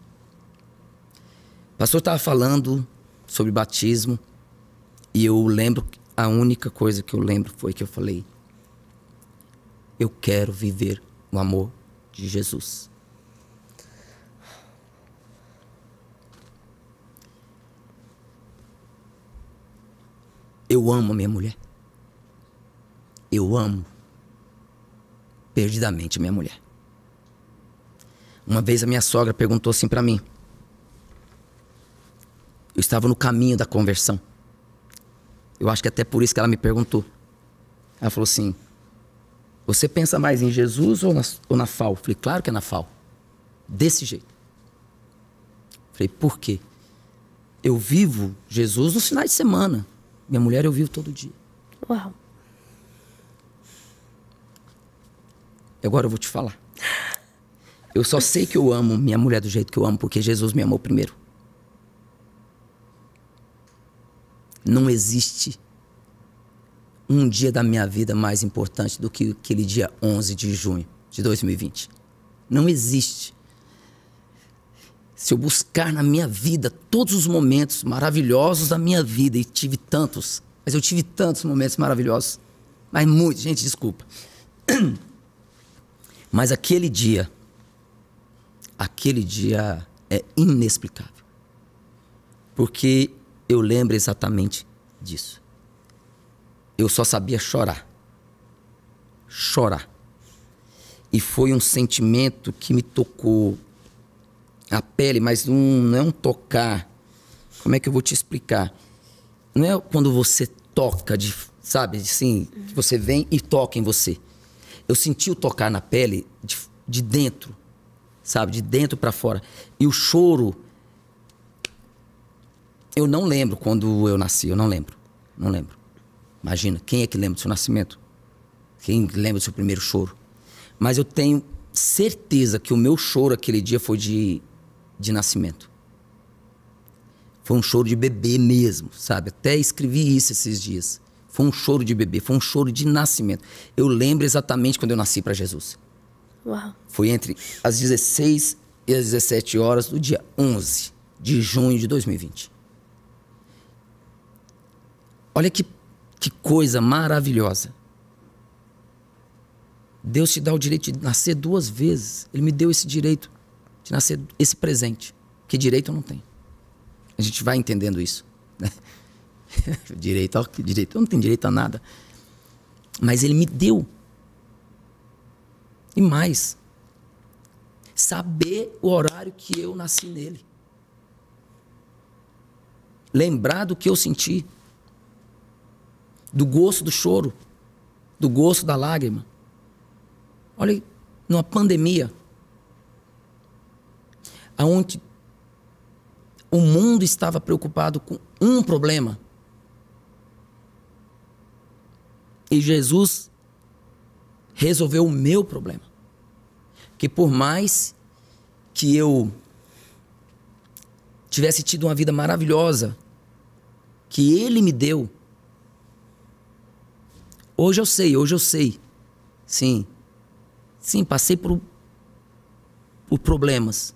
O pastor estava falando sobre batismo e eu lembro, a única coisa que eu lembro foi que eu falei: eu quero viver o amor de Jesus. Eu amo a minha mulher. Eu amo perdidamente a minha mulher. Uma vez a minha sogra perguntou assim para mim. Eu estava no caminho da conversão. Eu acho que até por isso que ela me perguntou. Ela falou assim: Você pensa mais em Jesus ou na, ou na FAO? Eu falei: Claro que é na FAO. Desse jeito. Eu falei: Por quê? Eu vivo Jesus nos finais de semana. Minha mulher eu vivo todo dia. Uau. Agora eu vou te falar. Eu só sei que eu amo minha mulher do jeito que eu amo porque Jesus me amou primeiro. Não existe um dia da minha vida mais importante do que aquele dia 11 de junho de 2020. Não existe. Se eu buscar na minha vida todos os momentos maravilhosos da minha vida, e tive tantos, mas eu tive tantos momentos maravilhosos, mas muito, gente, desculpa. Mas aquele dia aquele dia é inexplicável. Porque eu lembro exatamente disso. Eu só sabia chorar. Chorar. E foi um sentimento que me tocou a pele, mas um, não é um tocar. Como é que eu vou te explicar? Não é quando você toca, de, sabe, assim, que você vem e toca em você. Eu senti o tocar na pele de, de dentro sabe? De dentro para fora. E o choro. Eu não lembro quando eu nasci, eu não lembro. Não lembro. Imagina, quem é que lembra do seu nascimento? Quem lembra do seu primeiro choro? Mas eu tenho certeza que o meu choro aquele dia foi de, de nascimento. Foi um choro de bebê mesmo, sabe? Até escrevi isso esses dias. Foi um choro de bebê, foi um choro de nascimento. Eu lembro exatamente quando eu nasci para Jesus. Uau. Foi entre as 16 e as 17 horas do dia 11 de junho de 2020. Olha que, que coisa maravilhosa. Deus te dá o direito de nascer duas vezes. Ele me deu esse direito de nascer esse presente. Que direito eu não tenho. A gente vai entendendo isso. Né? direito, ó, que direito. Eu não tenho direito a nada. Mas ele me deu e mais, saber o horário que eu nasci nele. Lembrar do que eu senti, do gosto do choro, do gosto da lágrima. Olha, numa pandemia, aonde o mundo estava preocupado com um problema. E Jesus resolveu o meu problema. Que por mais que eu tivesse tido uma vida maravilhosa que ele me deu, hoje eu sei, hoje eu sei. Sim. Sim, passei por, por problemas.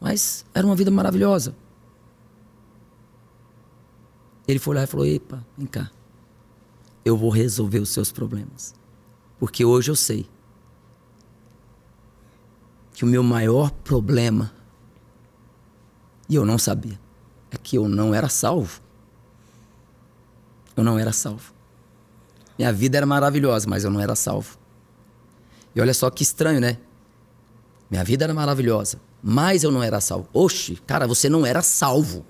Mas era uma vida maravilhosa. Ele foi lá e falou: Epa, vem cá. Eu vou resolver os seus problemas. Porque hoje eu sei que o meu maior problema, e eu não sabia, é que eu não era salvo. Eu não era salvo. Minha vida era maravilhosa, mas eu não era salvo. E olha só que estranho, né? Minha vida era maravilhosa, mas eu não era salvo. Oxe, cara, você não era salvo.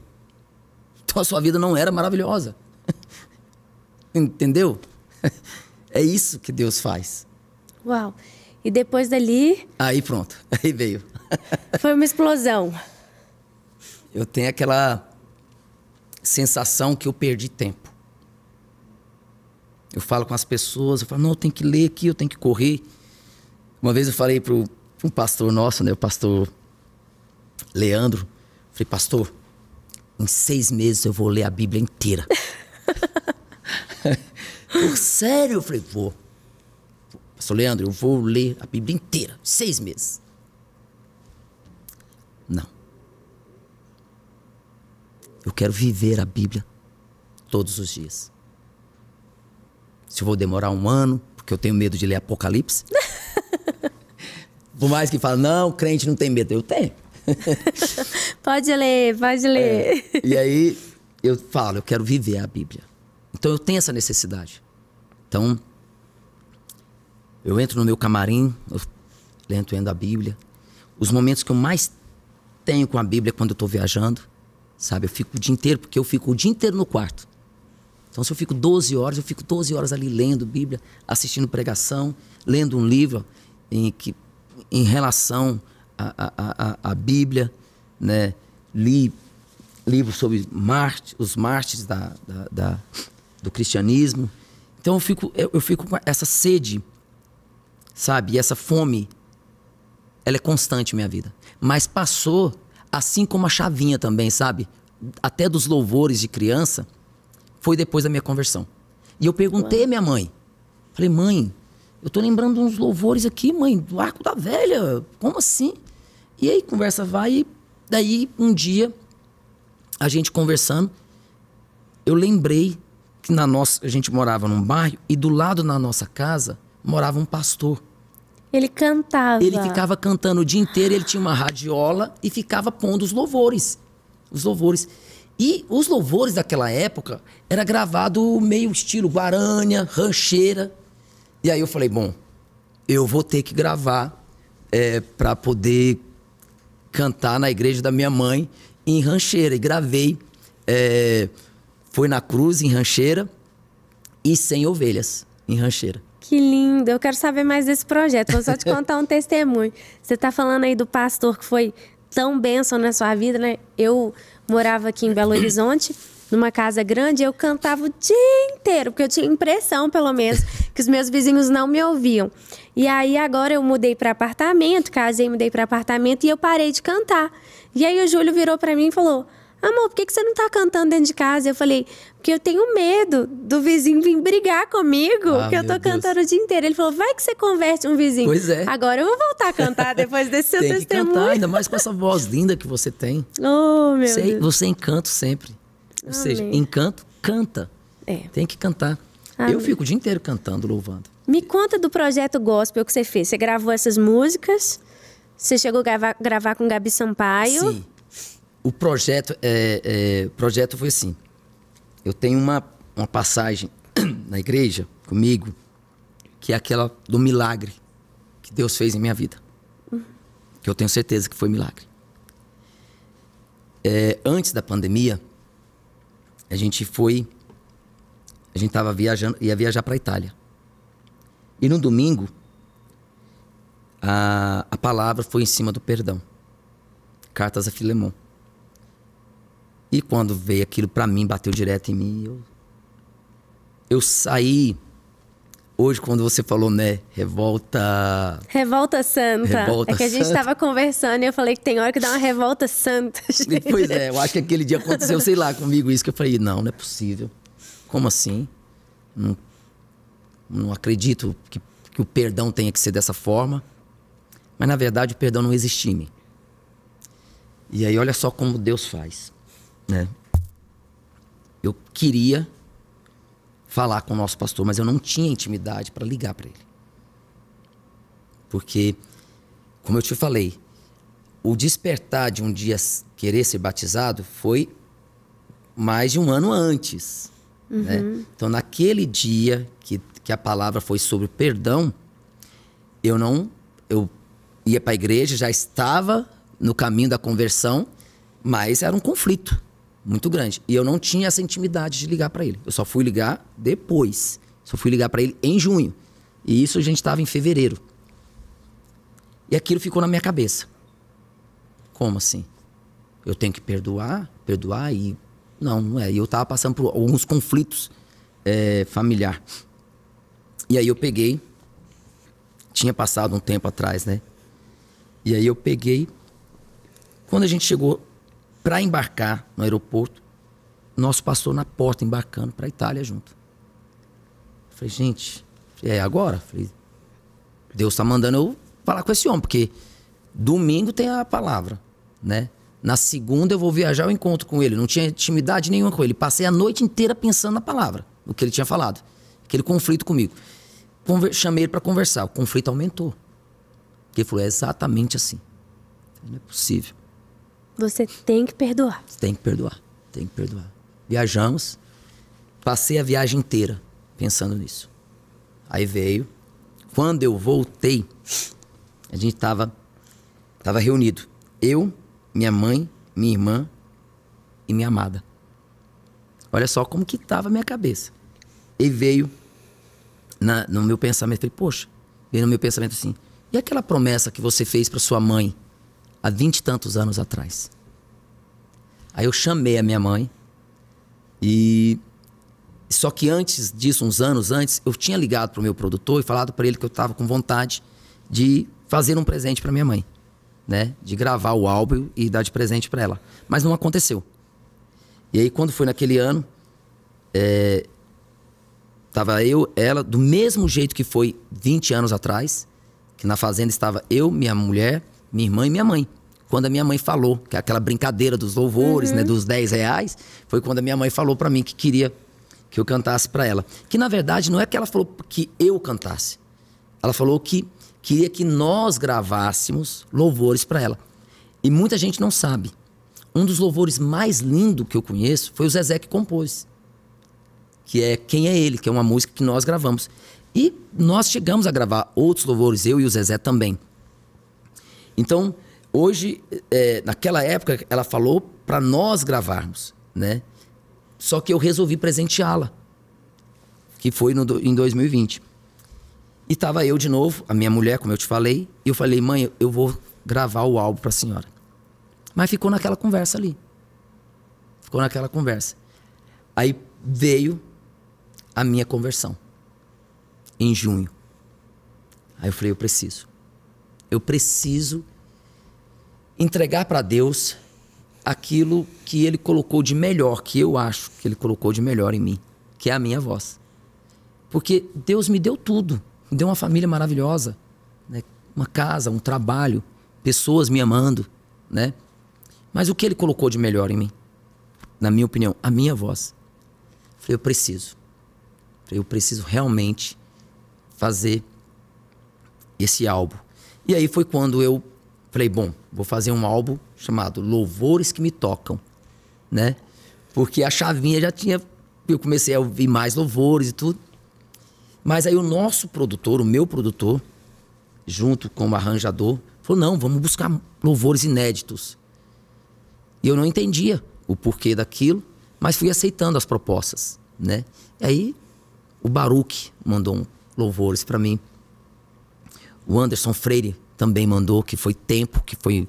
Então a sua vida não era maravilhosa. Entendeu? É isso que Deus faz. Uau. E depois dali. Aí pronto, aí veio. Foi uma explosão. Eu tenho aquela sensação que eu perdi tempo. Eu falo com as pessoas, eu falo, não, eu tenho que ler aqui, eu tenho que correr. Uma vez eu falei para um pastor nosso, né, o pastor Leandro, falei, pastor, em seis meses eu vou ler a Bíblia inteira. Por sério? Eu falei, vou. Pastor Leandro, eu vou ler a Bíblia inteira, seis meses. Não. Eu quero viver a Bíblia todos os dias. Se eu vou demorar um ano, porque eu tenho medo de ler Apocalipse. Por mais que fale, não, crente não tem medo. Eu tenho. pode ler, pode ler. É. E aí eu falo, eu quero viver a Bíblia. Então eu tenho essa necessidade. Então, eu entro no meu camarim, eu lento lendo a Bíblia. Os momentos que eu mais tenho com a Bíblia é quando eu estou viajando, sabe? Eu fico o dia inteiro, porque eu fico o dia inteiro no quarto. Então, se eu fico 12 horas, eu fico 12 horas ali lendo Bíblia, assistindo pregação, lendo um livro em, que, em relação à Bíblia, né? Li livros sobre Marte, os mártires da, da, da do cristianismo. Então eu fico, eu, eu fico com essa sede, sabe? E essa fome, ela é constante minha vida. Mas passou, assim como a chavinha também, sabe? Até dos louvores de criança, foi depois da minha conversão. E eu perguntei à minha mãe. Falei, mãe, eu tô lembrando uns louvores aqui, mãe, do Arco da Velha. Como assim? E aí, conversa vai. E daí, um dia, a gente conversando, eu lembrei que na nossa, a gente morava num bairro e do lado na nossa casa morava um pastor. Ele cantava. Ele ficava cantando o dia inteiro, ele tinha uma radiola e ficava pondo os louvores. Os louvores. E os louvores daquela época era gravado meio estilo guarânia, rancheira. E aí eu falei, bom, eu vou ter que gravar é, para poder cantar na igreja da minha mãe em rancheira. E gravei. É, foi na cruz, em rancheira, e sem ovelhas, em rancheira. Que lindo! Eu quero saber mais desse projeto. Vou só te contar um testemunho. Você está falando aí do pastor que foi tão bênção na sua vida, né? Eu morava aqui em Belo Horizonte, numa casa grande, e eu cantava o dia inteiro, porque eu tinha impressão, pelo menos, que os meus vizinhos não me ouviam. E aí agora eu mudei para apartamento, casei, mudei para apartamento e eu parei de cantar. E aí o Júlio virou para mim e falou: amor, por que, que você não tá cantando dentro de casa? Eu falei, porque eu tenho medo do vizinho vir brigar comigo, ah, que eu tô Deus. cantando o dia inteiro. Ele falou, vai que você converte um vizinho. Pois é. Agora eu vou voltar a cantar depois desse seu tem testemunho. Tem que cantar, ainda mais com essa voz linda que você tem. Oh, meu você, é- Deus. Você é encanta sempre. Ou Amém. seja, encanto, canta. É. Tem que cantar. Amém. Eu fico o dia inteiro cantando, louvando. Me conta do projeto gospel que você fez. Você gravou essas músicas, você chegou a gravar, gravar com Gabi Sampaio. Sim o projeto, é, é, projeto foi assim. Eu tenho uma, uma passagem na igreja comigo, que é aquela do milagre que Deus fez em minha vida. Que eu tenho certeza que foi milagre. É, antes da pandemia, a gente foi. A gente estava viajando, ia viajar para Itália. E no domingo, a, a palavra foi em cima do perdão. Cartas a Filemon. E quando veio aquilo para mim, bateu direto em mim. Eu, eu saí. Hoje, quando você falou, né, revolta. Revolta santa. Revolta é que a gente estava tava conversando e eu falei que tem hora que dá uma revolta santa. Gente. Pois é, eu acho que aquele dia aconteceu, sei lá, comigo isso, que eu falei, não, não é possível. Como assim? Não, não acredito que, que o perdão tenha que ser dessa forma. Mas na verdade o perdão não existe em mim. E aí olha só como Deus faz né? Eu queria falar com o nosso pastor, mas eu não tinha intimidade para ligar para ele. Porque, como eu te falei, o despertar de um dia querer ser batizado foi mais de um ano antes. Né? Uhum. Né? Então, naquele dia que, que a palavra foi sobre perdão, eu não. Eu ia para a igreja, já estava no caminho da conversão, mas era um conflito muito grande. E eu não tinha essa intimidade de ligar para ele. Eu só fui ligar depois. Só fui ligar para ele em junho. E isso a gente estava em fevereiro. E aquilo ficou na minha cabeça. Como assim? Eu tenho que perdoar, perdoar e não, não é. E eu estava passando por alguns conflitos é, familiar. E aí eu peguei, tinha passado um tempo atrás, né? E aí eu peguei. Quando a gente chegou para embarcar no aeroporto, nosso pastor na porta embarcando para Itália junto. falei, gente, é agora? falei, Deus está mandando eu falar com esse homem, porque domingo tem a palavra, né? Na segunda eu vou viajar, eu encontro com ele. Não tinha intimidade nenhuma com ele. Passei a noite inteira pensando na palavra, no que ele tinha falado. Aquele conflito comigo. Conver chamei ele para conversar. O conflito aumentou. Porque ele falou: é exatamente assim. Não é possível. Você tem que perdoar. Tem que perdoar. Tem que perdoar. Viajamos. Passei a viagem inteira pensando nisso. Aí veio. Quando eu voltei, a gente tava, tava reunido. Eu, minha mãe, minha irmã e minha amada. Olha só como que tava a minha cabeça. E veio na, no meu pensamento, falei, poxa, veio no meu pensamento assim, e aquela promessa que você fez para sua mãe há vinte e tantos anos atrás. Aí eu chamei a minha mãe e só que antes disso, uns anos antes, eu tinha ligado para o meu produtor e falado para ele que eu estava com vontade de fazer um presente para minha mãe, né? De gravar o álbum e dar de presente para ela. Mas não aconteceu. E aí quando foi naquele ano, é... tava eu, ela, do mesmo jeito que foi 20 anos atrás, que na fazenda estava eu, minha mulher, minha irmã e minha mãe. Quando a minha mãe falou, que aquela brincadeira dos louvores, né, uhum. né, dos 10 reais, foi quando a minha mãe falou para mim que queria que eu cantasse para ela. Que na verdade não é que ela falou que eu cantasse. Ela falou que queria que nós gravássemos louvores para ela. E muita gente não sabe. Um dos louvores mais lindos que eu conheço foi o Zezé que compôs. Que é Quem é Ele, que é uma música que nós gravamos. E nós chegamos a gravar outros louvores, eu e o Zezé também. Então, hoje, é, naquela época, ela falou para nós gravarmos, né? Só que eu resolvi presenteá-la, que foi no, em 2020. E tava eu de novo, a minha mulher, como eu te falei, e eu falei, mãe, eu vou gravar o álbum para a senhora. Mas ficou naquela conversa ali. Ficou naquela conversa. Aí veio a minha conversão, em junho. Aí eu falei, eu preciso eu preciso entregar para Deus aquilo que ele colocou de melhor, que eu acho que ele colocou de melhor em mim, que é a minha voz. Porque Deus me deu tudo. Me deu uma família maravilhosa, né? uma casa, um trabalho, pessoas me amando, né? Mas o que ele colocou de melhor em mim? Na minha opinião, a minha voz. Falei, eu preciso. Falei, eu preciso realmente fazer esse álbum. E aí foi quando eu falei, bom, vou fazer um álbum chamado Louvores que me tocam, né? Porque a chavinha já tinha, eu comecei a ouvir mais louvores e tudo. Mas aí o nosso produtor, o meu produtor, junto com o arranjador, falou: "Não, vamos buscar louvores inéditos". E eu não entendia o porquê daquilo, mas fui aceitando as propostas, né? E aí o Baruque mandou um louvores para mim. O Anderson Freire também mandou, que foi Tempo, que foi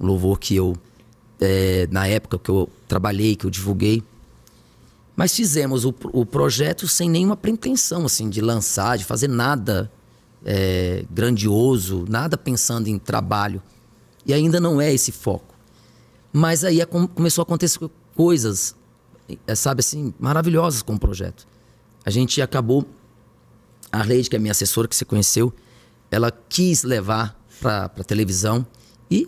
um louvor que eu, é, na época que eu trabalhei, que eu divulguei. Mas fizemos o, o projeto sem nenhuma pretensão, assim, de lançar, de fazer nada é, grandioso, nada pensando em trabalho. E ainda não é esse foco. Mas aí é começou a acontecer coisas, é, sabe assim, maravilhosas com o projeto. A gente acabou. A Leide, que é minha assessora, que você conheceu, ela quis levar para televisão. E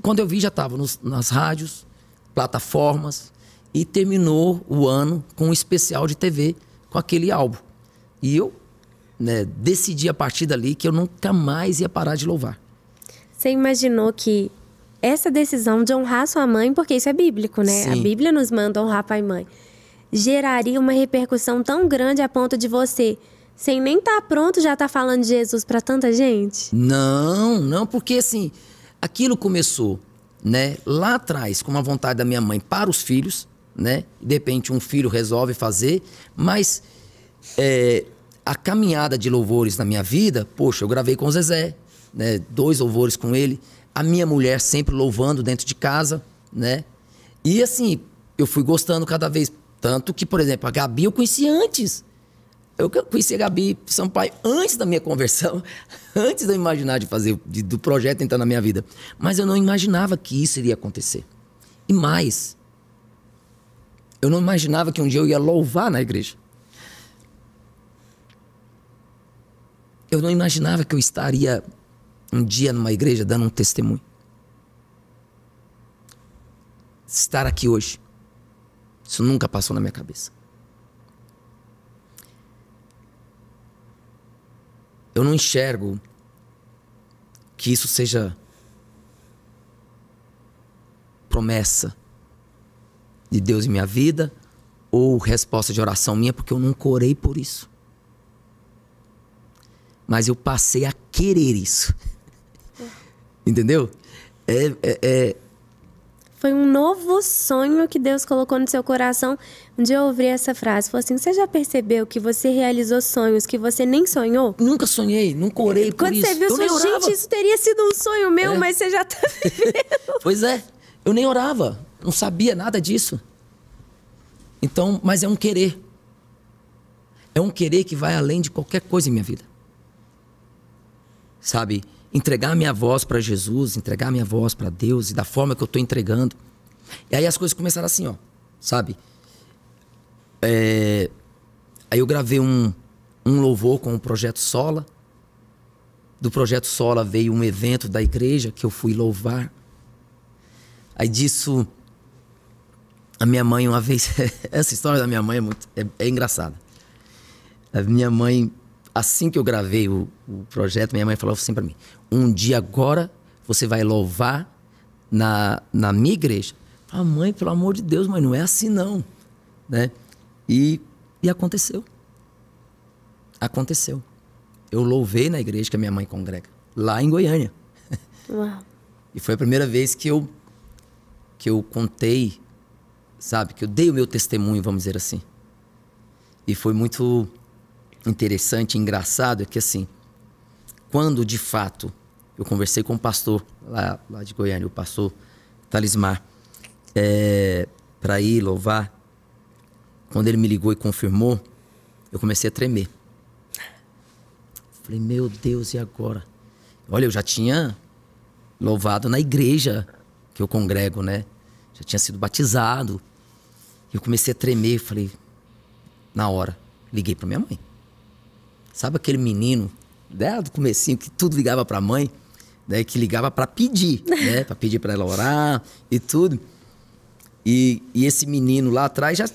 quando eu vi, já estava nas rádios, plataformas. E terminou o ano com um especial de TV com aquele álbum. E eu né, decidi a partir dali que eu nunca mais ia parar de louvar. Você imaginou que essa decisão de honrar sua mãe, porque isso é bíblico, né? Sim. A Bíblia nos manda honrar pai e mãe. Geraria uma repercussão tão grande a ponto de você sem nem estar tá pronto, já tá falando de Jesus para tanta gente? Não, não, porque assim, aquilo começou, né, lá atrás, com uma vontade da minha mãe para os filhos, né? De repente um filho resolve fazer, mas é, a caminhada de louvores na minha vida, poxa, eu gravei com o Zezé, né? Dois louvores com ele, a minha mulher sempre louvando dentro de casa, né? E assim, eu fui gostando cada vez tanto que, por exemplo, a Gabi eu conheci antes. Eu conheci a Gabi Sampaio antes da minha conversão, antes de eu imaginar de fazer, de, do projeto entrar na minha vida. Mas eu não imaginava que isso iria acontecer. E mais, eu não imaginava que um dia eu ia louvar na igreja. Eu não imaginava que eu estaria um dia numa igreja dando um testemunho. Estar aqui hoje. Isso nunca passou na minha cabeça. eu não enxergo que isso seja promessa de Deus em minha vida ou resposta de oração minha, porque eu nunca orei por isso. Mas eu passei a querer isso. Entendeu? É, é, é, foi um novo sonho que Deus colocou no seu coração. Um dia eu ouvi essa frase, falou assim: "Você já percebeu que você realizou sonhos que você nem sonhou?" Nunca sonhei, nunca orei por Quando isso. Quando você viu, eu gente, isso teria sido um sonho meu, é. mas você já tá vivendo. pois é. Eu nem orava, não sabia nada disso. Então, mas é um querer. É um querer que vai além de qualquer coisa em minha vida. Sabe? entregar minha voz para Jesus, entregar minha voz para Deus e da forma que eu estou entregando. E aí as coisas começaram assim, ó, sabe? É... Aí eu gravei um, um louvor com o Projeto Sola. Do Projeto Sola veio um evento da igreja que eu fui louvar. Aí disso, a minha mãe uma vez. essa história da minha mãe é, muito, é, é engraçada. A minha mãe assim que eu gravei o, o projeto, minha mãe falou assim para mim: um dia agora você vai louvar na, na minha igreja. Eu falei, ah, mãe, pelo amor de Deus, mãe, não é assim não. Né? E, e aconteceu. Aconteceu. Eu louvei na igreja que a minha mãe congrega, lá em Goiânia. Uau. E foi a primeira vez que eu, que eu contei, sabe, que eu dei o meu testemunho, vamos dizer assim. E foi muito interessante, engraçado, é que assim, quando de fato eu conversei com o pastor lá, lá de Goiânia, o pastor Talismar, é, para ir louvar, quando ele me ligou e confirmou, eu comecei a tremer. Falei, meu Deus, e agora? Olha, eu já tinha louvado na igreja que eu congrego, né? Já tinha sido batizado. e Eu comecei a tremer, falei, na hora, liguei para minha mãe. Sabe aquele menino, né, do comecinho, que tudo ligava para a mãe, né, que ligava para pedir, né, para pedir para ela orar e tudo. E, e, esse menino lá atrás já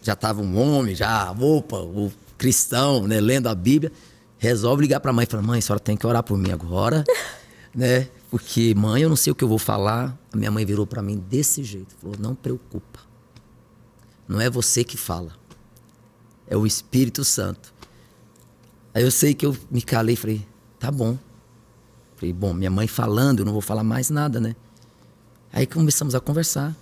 já estava um homem, já, opa, o cristão, né, lendo a Bíblia, resolve ligar para a mãe e fala: "Mãe, a senhora tem que orar por mim agora", né? Porque mãe, eu não sei o que eu vou falar. A minha mãe virou para mim desse jeito, falou: "Não preocupa. Não é você que fala. É o Espírito Santo. Aí eu sei que eu me calei e falei, tá bom. Falei, bom, minha mãe falando, eu não vou falar mais nada, né? Aí começamos a conversar.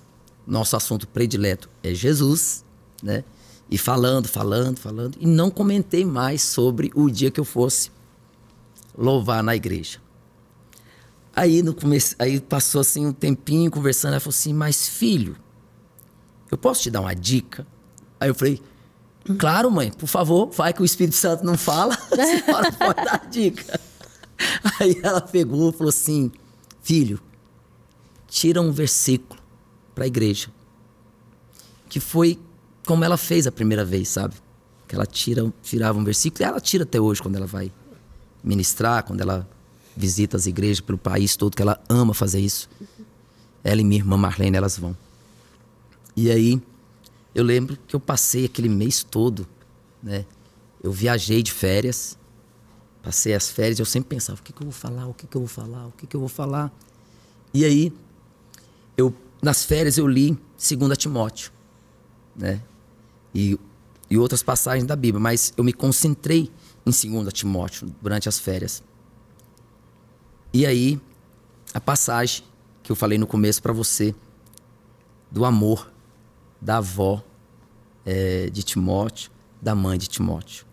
Nosso assunto predileto é Jesus, né? E falando, falando, falando. E não comentei mais sobre o dia que eu fosse louvar na igreja. Aí, no começo, Aí passou assim um tempinho conversando. Ela falou assim: Mas filho, eu posso te dar uma dica? Aí eu falei: Claro, mãe, por favor, vai que o Espírito Santo não fala, senhora pode dar dica. Aí ela pegou e falou assim: Filho, tira um versículo para a igreja. Que foi como ela fez a primeira vez, sabe? Que ela tira, tirava um versículo, e ela tira até hoje quando ela vai ministrar, quando ela visita as igrejas pelo país todo, que ela ama fazer isso. Ela e minha irmã Marlene, elas vão. E aí eu lembro que eu passei aquele mês todo, né? Eu viajei de férias, passei as férias, eu sempre pensava, o que, que eu vou falar, o que, que eu vou falar, o que, que eu vou falar. E aí, eu, nas férias eu li 2 Timóteo, né? E, e outras passagens da Bíblia, mas eu me concentrei em 2 Timóteo durante as férias. E aí, a passagem que eu falei no começo para você, do amor da avó é, de Timóteo, da mãe de Timóteo.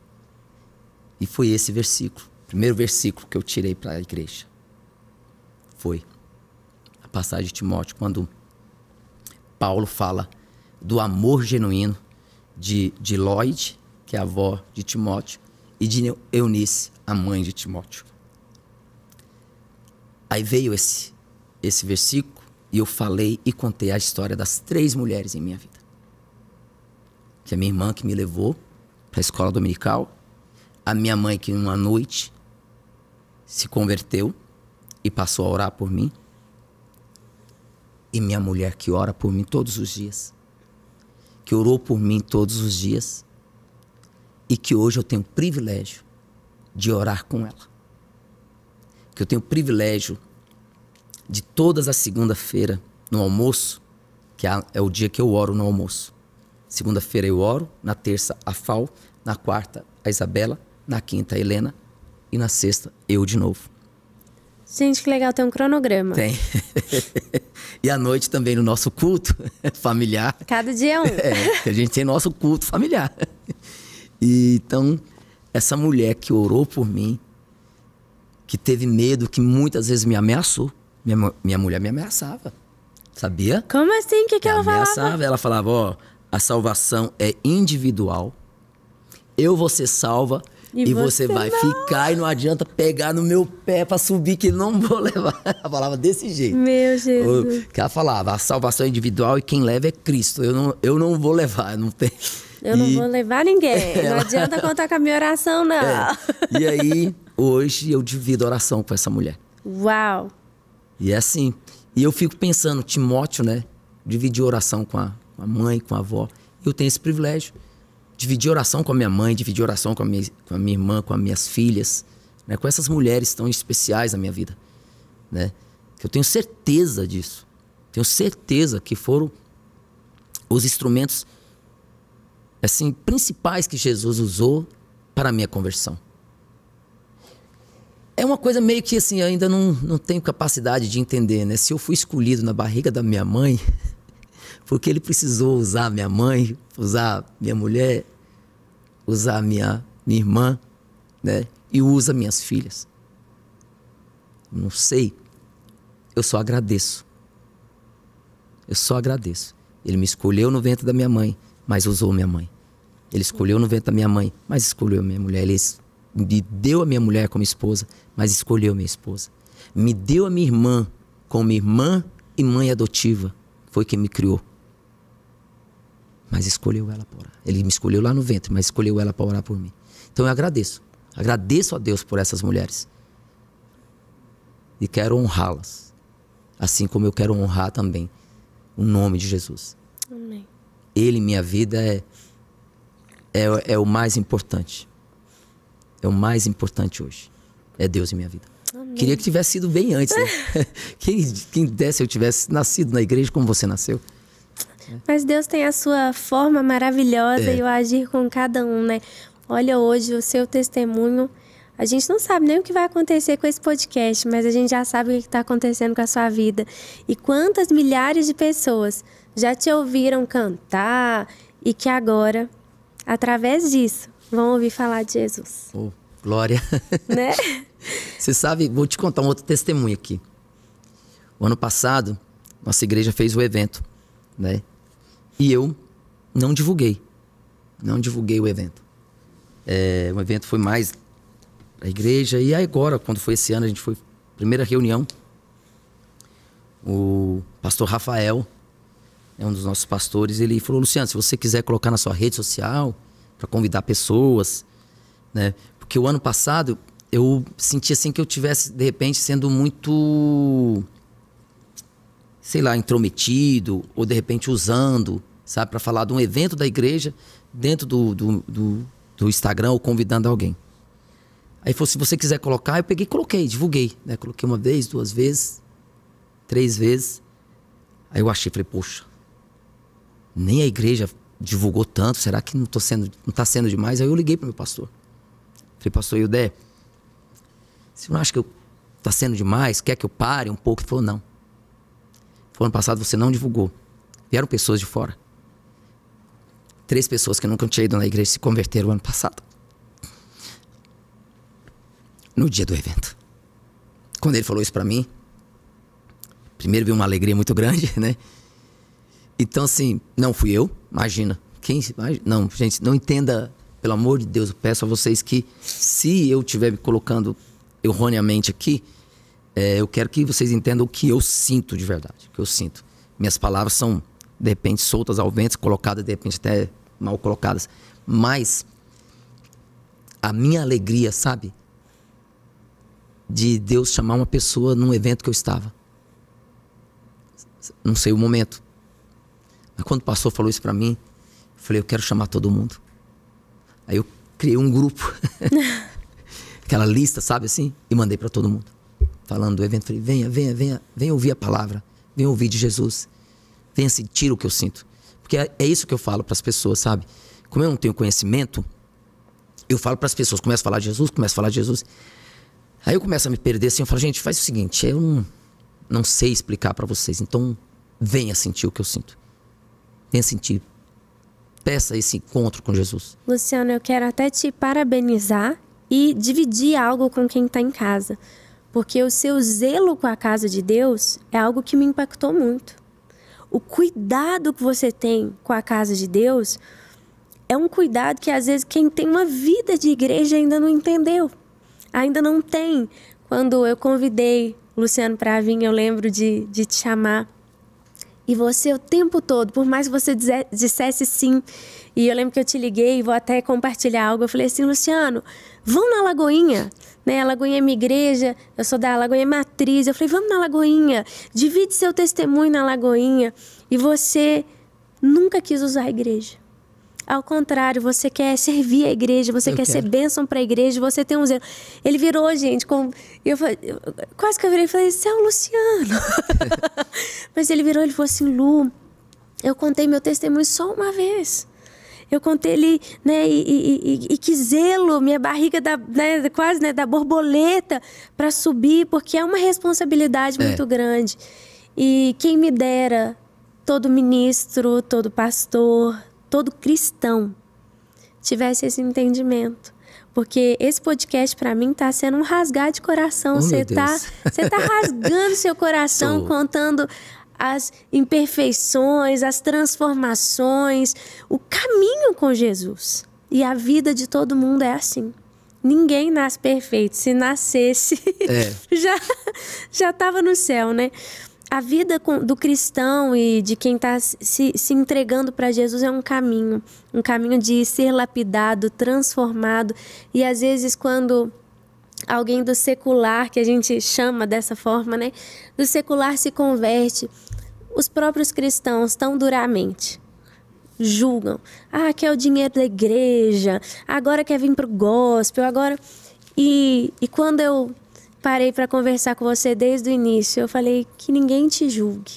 E foi esse versículo, primeiro versículo que eu tirei para a igreja. Foi a passagem de Timóteo, quando Paulo fala do amor genuíno de, de Lloyd, que é a avó de Timóteo, e de Eunice, a mãe de Timóteo. Aí veio esse, esse versículo e eu falei e contei a história das três mulheres em minha vida que é minha irmã que me levou para a escola dominical, a minha mãe que uma noite se converteu e passou a orar por mim, e minha mulher que ora por mim todos os dias, que orou por mim todos os dias e que hoje eu tenho o privilégio de orar com ela. Que eu tenho o privilégio de todas as segunda-feira no almoço, que é, é o dia que eu oro no almoço Segunda-feira eu oro, na terça a Fal, na quarta a Isabela, na quinta a Helena e na sexta eu de novo. Gente, que legal, tem um cronograma. Tem. e à noite também no nosso culto familiar. Cada dia é um. É, a gente tem nosso culto familiar. E, então, essa mulher que orou por mim, que teve medo, que muitas vezes me ameaçou. Minha, minha mulher me ameaçava. Sabia? Como assim? O que, que ela, ela ameaçava? falava? Ela falava, ó, a salvação é individual. Eu vou ser salva e, e você, você, vai não. ficar e não adianta pegar no meu pé para subir que não vou levar. Ela falava desse jeito. Meu Jesus. Que ela falava, a salvação é individual e quem leva é Cristo. Eu não, eu não vou levar, não tem. Eu e... não vou levar ninguém. Ela... Não adianta contar com a minha oração, não. É. E aí, hoje eu divido oração com essa mulher. Uau! E é assim. E eu fico pensando, Timóteo, né? Dividir oração com a, com a mãe, com a avó. Eu tenho esse privilégio. dividir oração com a minha mãe, dividir oração com a minha, com a minha irmã, com as minhas filhas, né? com essas mulheres tão especiais na minha vida. Né? Eu tenho certeza disso. Tenho certeza que foram os instrumentos assim principais que Jesus usou para a minha conversão. É uma coisa meio que assim, ainda não, não tenho capacidade de entender, né? Se eu fui escolhido na barriga da minha mãe, Porque ele precisou usar minha mãe, usar minha mulher, usar minha, minha irmã, né? E usa minhas filhas. Não sei. Eu só agradeço. Eu só agradeço. Ele me escolheu no ventre da minha mãe, mas usou minha mãe. Ele escolheu no ventre da minha mãe, mas escolheu minha mulher. Ele me deu a minha mulher como esposa, mas escolheu minha esposa. Me deu a minha irmã como irmã e mãe adotiva. Foi quem me criou mas escolheu ela para orar. Ele me escolheu lá no ventre, mas escolheu ela para orar por mim. Então eu agradeço. Agradeço a Deus por essas mulheres. E quero honrá-las. Assim como eu quero honrar também o nome de Jesus. Amém. Ele, minha vida, é, é, é o mais importante. É o mais importante hoje. É Deus em minha vida. Amém. Queria que tivesse sido bem antes, né? quem, quem desse eu tivesse nascido na igreja como você nasceu. Mas Deus tem a sua forma maravilhosa é. e o agir com cada um, né? Olha hoje o seu testemunho. A gente não sabe nem o que vai acontecer com esse podcast, mas a gente já sabe o que está acontecendo com a sua vida. E quantas milhares de pessoas já te ouviram cantar e que agora, através disso, vão ouvir falar de Jesus. Oh, glória! Né? Você sabe, vou te contar um outro testemunho aqui. O ano passado, nossa igreja fez o um evento, né? E eu não divulguei. Não divulguei o evento. É, o evento foi mais a igreja. E agora, quando foi esse ano, a gente foi. Primeira reunião. O pastor Rafael, é um dos nossos pastores, ele falou: Luciano, se você quiser colocar na sua rede social para convidar pessoas, né? Porque o ano passado eu senti assim que eu tivesse de repente sendo muito sei lá, intrometido ou de repente usando, sabe, para falar de um evento da igreja dentro do, do, do, do Instagram ou convidando alguém. Aí falou, se você quiser colocar, eu peguei e coloquei, divulguei. Né? Coloquei uma vez, duas vezes, três vezes. Aí eu achei, falei, poxa, nem a igreja divulgou tanto, será que não, tô sendo, não tá sendo demais? Aí eu liguei pro meu pastor. Falei, pastor Iudé, você não acha que eu, tá sendo demais? Quer que eu pare um pouco? Ele falou, não. O ano passado você não divulgou. Vieram pessoas de fora. Três pessoas que nunca tinham ido na igreja se converteram ano passado. No dia do evento. Quando ele falou isso para mim, primeiro veio uma alegria muito grande, né? Então, assim, não fui eu, imagina. Quem, não, gente, não entenda, pelo amor de Deus, eu peço a vocês que se eu estiver me colocando erroneamente aqui, é, eu quero que vocês entendam o que eu sinto de verdade, o que eu sinto. Minhas palavras são, de repente, soltas ao vento, colocadas, de repente, até mal colocadas. Mas a minha alegria, sabe? De Deus chamar uma pessoa num evento que eu estava. Não sei o momento. Mas quando o pastor falou isso para mim, eu falei, eu quero chamar todo mundo. Aí eu criei um grupo. Aquela lista, sabe assim? E mandei para todo mundo falando do evento, falei: venha, venha, venha, venha ouvir a palavra, venha ouvir de Jesus, venha sentir o que eu sinto. Porque é, é isso que eu falo para as pessoas, sabe? Como eu não tenho conhecimento, eu falo para as pessoas: começo a falar de Jesus, começo a falar de Jesus. Aí eu começo a me perder assim, eu falo: gente, faz o seguinte, eu não, não sei explicar para vocês, então venha sentir o que eu sinto. Venha sentir. Peça esse encontro com Jesus. Luciano, eu quero até te parabenizar e dividir algo com quem está em casa porque o seu zelo com a casa de Deus é algo que me impactou muito. O cuidado que você tem com a casa de Deus é um cuidado que às vezes quem tem uma vida de igreja ainda não entendeu, ainda não tem. Quando eu convidei Luciano para vir, eu lembro de, de te chamar. E você o tempo todo, por mais que você dissesse sim, e eu lembro que eu te liguei, vou até compartilhar algo, eu falei assim, Luciano, vão na Lagoinha né? A Lagoinha é minha igreja, eu sou da Lagoinha é Matriz. Eu falei, vamos na Lagoinha, divide seu testemunho na Lagoinha. E você nunca quis usar a igreja. Ao contrário, você quer servir a igreja, você eu quer quero. ser bênção para a igreja, você tem um zelo. Ele virou, gente, com... eu, falei, quase que eu virei e falei, você é o Luciano. Mas ele virou, ele falou assim, Lu, eu contei meu testemunho só uma vez eu contei ele, né, e, e, e, e que zelo, minha barriga da, né, quase, né, da borboleta para subir, porque é uma responsabilidade é. muito grande. E quem me dera, todo ministro, todo pastor, todo cristão tivesse esse entendimento. Porque esse podcast para mim tá sendo um rasgar de coração. Você oh, tá, você tá rasgando seu coração, contando as imperfeições, as transformações, o caminho com Jesus. E a vida de todo mundo é assim. Ninguém nasce perfeito. Se nascesse, é. já já estava no céu, né? A vida do cristão e de quem está se, se entregando para Jesus é um caminho, um caminho de ser lapidado, transformado. E às vezes quando alguém do secular, que a gente chama dessa forma, né? Do secular se converte os próprios cristãos tão duramente julgam. Ah, quer é o dinheiro da igreja, agora quer vir para o gospel, agora. E, e quando eu parei para conversar com você desde o início, eu falei que ninguém te julgue.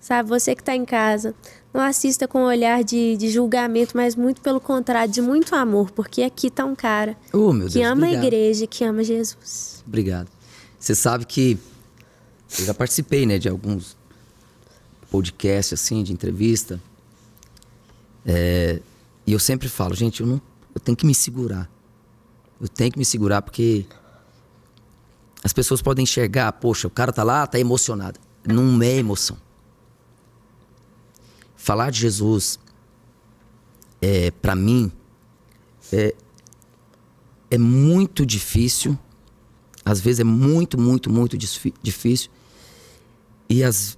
Sabe, você que está em casa, não assista com um olhar de, de, julgamento, mas muito pelo contrário, de muito amor, porque aqui está um cara oh, Deus, que ama obrigado. a igreja, que ama Jesus. Obrigado. Você sabe que eu já participei né, de alguns podcast, assim, de entrevista. É, e eu sempre falo, gente, eu, não, eu tenho que me segurar. Eu tenho que me segurar porque as pessoas podem enxergar, poxa, o cara tá lá, tá emocionado. Não é emoção. Falar de Jesus, é, para mim, é, é muito difícil. Às vezes é muito, muito, muito difícil. E as,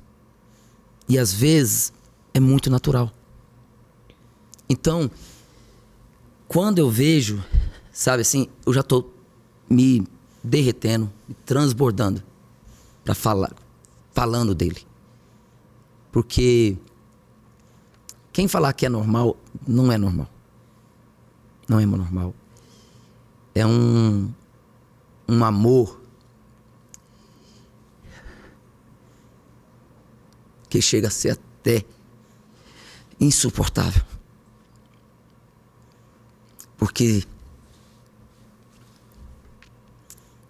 e às vezes é muito natural. Então, quando eu vejo, sabe assim, eu já tô me derretendo, me transbordando para falar, falando dele. Porque quem falar que é normal, não é normal. Não é normal. É um, um amor que chega a ser até insuportável. Porque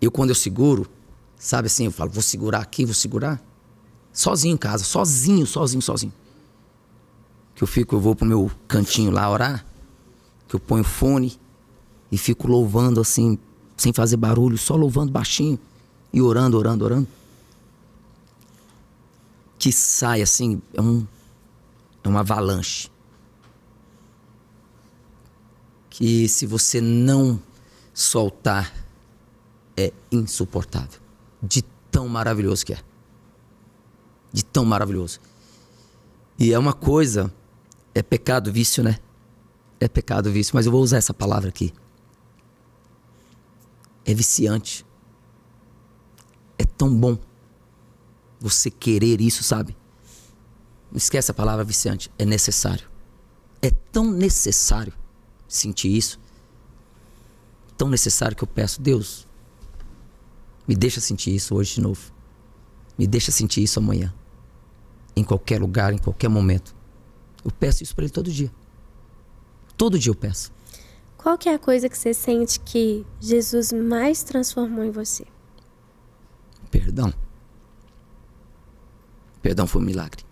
eu, quando eu seguro, sabe assim, eu falo, vou segurar aqui, vou segurar. Sozinho em casa, sozinho, sozinho, sozinho. Que eu fico, eu vou pro meu cantinho lá orar, que eu ponho fone e fico louvando assim, sem fazer barulho, só louvando baixinho e orando, orando, orando que sai assim, é um é uma avalanche. Que se você não soltar é insuportável. De tão maravilhoso que é. De tão maravilhoso. E é uma coisa, é pecado, vício, né? É pecado, vício, mas eu vou usar essa palavra aqui. É viciante. É tão bom você querer isso, sabe? Não esquece a palavra viciante. É necessário. É tão necessário sentir isso. Tão necessário que eu peço, Deus, me deixa sentir isso hoje de novo. Me deixa sentir isso amanhã. Em qualquer lugar, em qualquer momento. Eu peço isso para ele todo dia. Todo dia eu peço. Qual que é a coisa que você sente que Jesus mais transformou em você? Perdão. Perdão foi um milagre.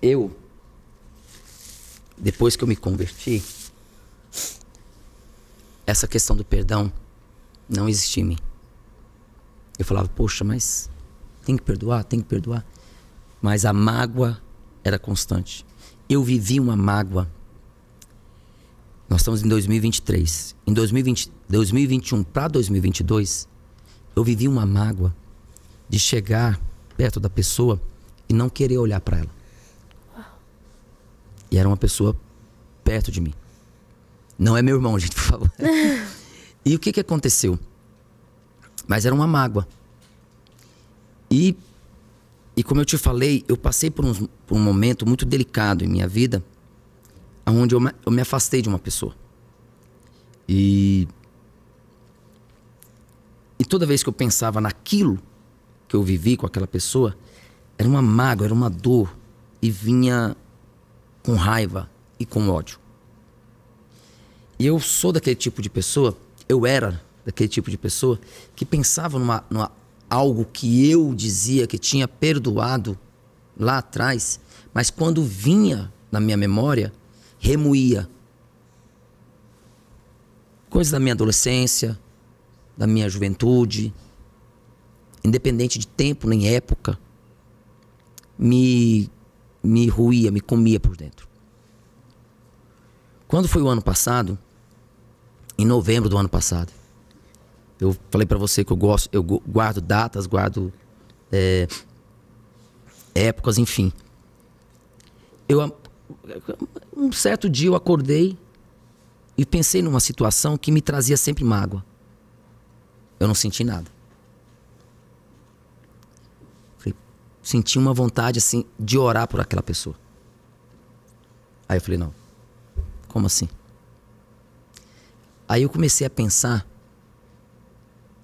Eu, depois que eu me converti, essa questão do perdão não existia em mim. Eu falava, poxa, mas tem que perdoar, tem que perdoar. Mas a mágoa era constante. Eu vivi uma mágoa. Nós estamos em 2023. Em 2020, 2021 para 2022, eu vivi uma mágoa de chegar perto da pessoa e não querer olhar para ela. Uau. E era uma pessoa perto de mim. Não é meu irmão, gente, por favor. e o que, que aconteceu? Mas era uma mágoa. E, e como eu te falei, eu passei por, uns, por um momento muito delicado em minha vida, onde eu me, eu me afastei de uma pessoa. E, e toda vez que eu pensava naquilo, que eu vivi com aquela pessoa era uma mágoa, era uma dor e vinha com raiva e com ódio. E eu sou daquele tipo de pessoa, eu era daquele tipo de pessoa que pensava numa, numa algo que eu dizia que tinha perdoado lá atrás, mas quando vinha na minha memória, remoía. Coisas da minha adolescência, da minha juventude, independente de tempo nem época, me, me ruía, me comia por dentro. Quando foi o ano passado, em novembro do ano passado, eu falei para você que eu gosto, eu guardo datas, guardo é, épocas, enfim. Eu um certo dia eu acordei e pensei numa situação que me trazia sempre mágoa. Eu não senti nada. senti uma vontade assim de orar por aquela pessoa. Aí eu falei, não. Como assim? Aí eu comecei a pensar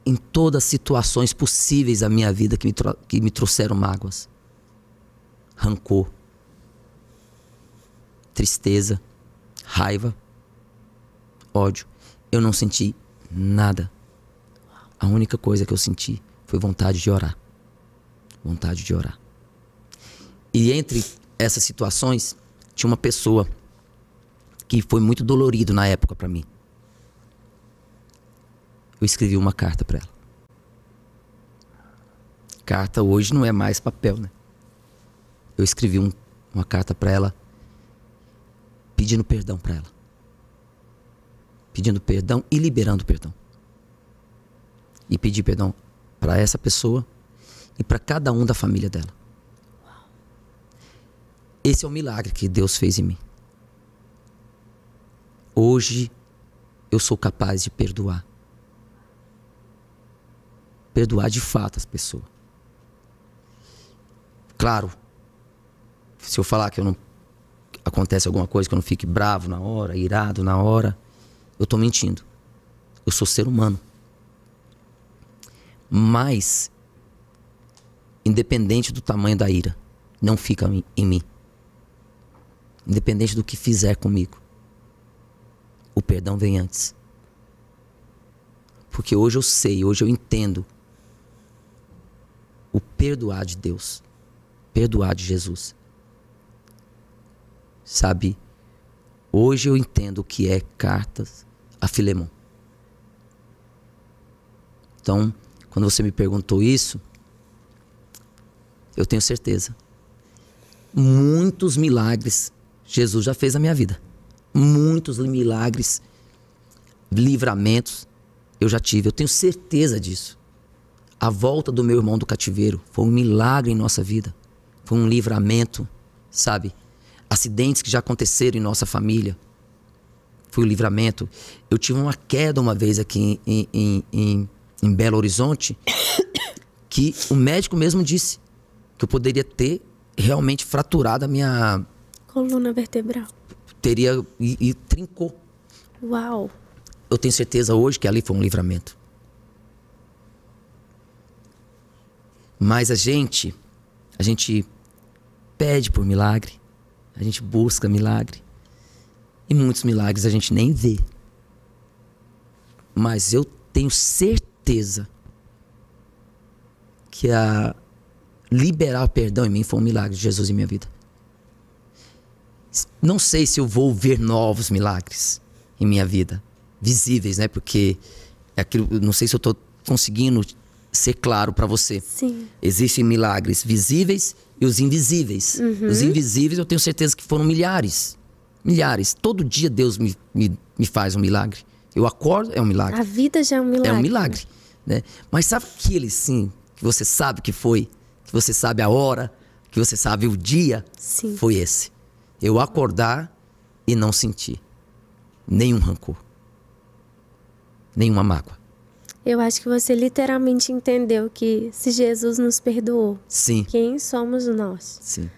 em todas as situações possíveis da minha vida que me, que me trouxeram mágoas, rancor, tristeza, raiva, ódio. Eu não senti nada. A única coisa que eu senti foi vontade de orar vontade de orar. E entre essas situações, tinha uma pessoa que foi muito dolorido na época para mim. Eu escrevi uma carta para ela. Carta hoje não é mais papel, né? Eu escrevi um, uma carta para ela pedindo perdão para ela. Pedindo perdão e liberando perdão. E pedi perdão para essa pessoa e para cada um da família dela. Esse é o milagre que Deus fez em mim. Hoje eu sou capaz de perdoar. Perdoar de fato as pessoas. Claro, se eu falar que eu não acontece alguma coisa que eu não fique bravo na hora, irado na hora, eu estou mentindo. Eu sou ser humano. Mas independente do tamanho da ira, não fica em mim. Independente do que fizer comigo, o perdão vem antes. Porque hoje eu sei, hoje eu entendo o perdoar de Deus, perdoar de Jesus. Sabe, hoje eu entendo o que é cartas a Filemão. Então, quando você me perguntou isso, eu tenho certeza. Muitos milagres Jesus já fez na minha vida. Muitos milagres, livramentos eu já tive. Eu tenho certeza disso. A volta do meu irmão do cativeiro foi um milagre em nossa vida. Foi um livramento, sabe? Acidentes que já aconteceram em nossa família. Foi um livramento. Eu tive uma queda uma vez aqui em, em, em, em Belo Horizonte que o médico mesmo disse: que eu poderia ter realmente fraturado a minha. Coluna vertebral. Teria. E, e trincou. Uau! Eu tenho certeza hoje que ali foi um livramento. Mas a gente. A gente pede por milagre. A gente busca milagre. E muitos milagres a gente nem vê. Mas eu tenho certeza que a liberar o perdão em mim foi um milagre de Jesus em minha vida. Não sei se eu vou ver novos milagres em minha vida, visíveis, né? Porque é aquilo, não sei se eu estou conseguindo ser claro para você. Sim. Existem milagres visíveis e os invisíveis. Uhum. Os invisíveis eu tenho certeza que foram milhares. Milhares. Todo dia Deus me, me, me faz um milagre. Eu acordo, é um milagre. A vida já é um milagre. É um milagre. Né? Mas sabe aquele sim, que você sabe que foi que você sabe a hora, que você sabe o dia, Sim. foi esse. Eu acordar e não sentir nenhum rancor, nenhuma mágoa. Eu acho que você literalmente entendeu que se Jesus nos perdoou, Sim. quem somos nós? Sim.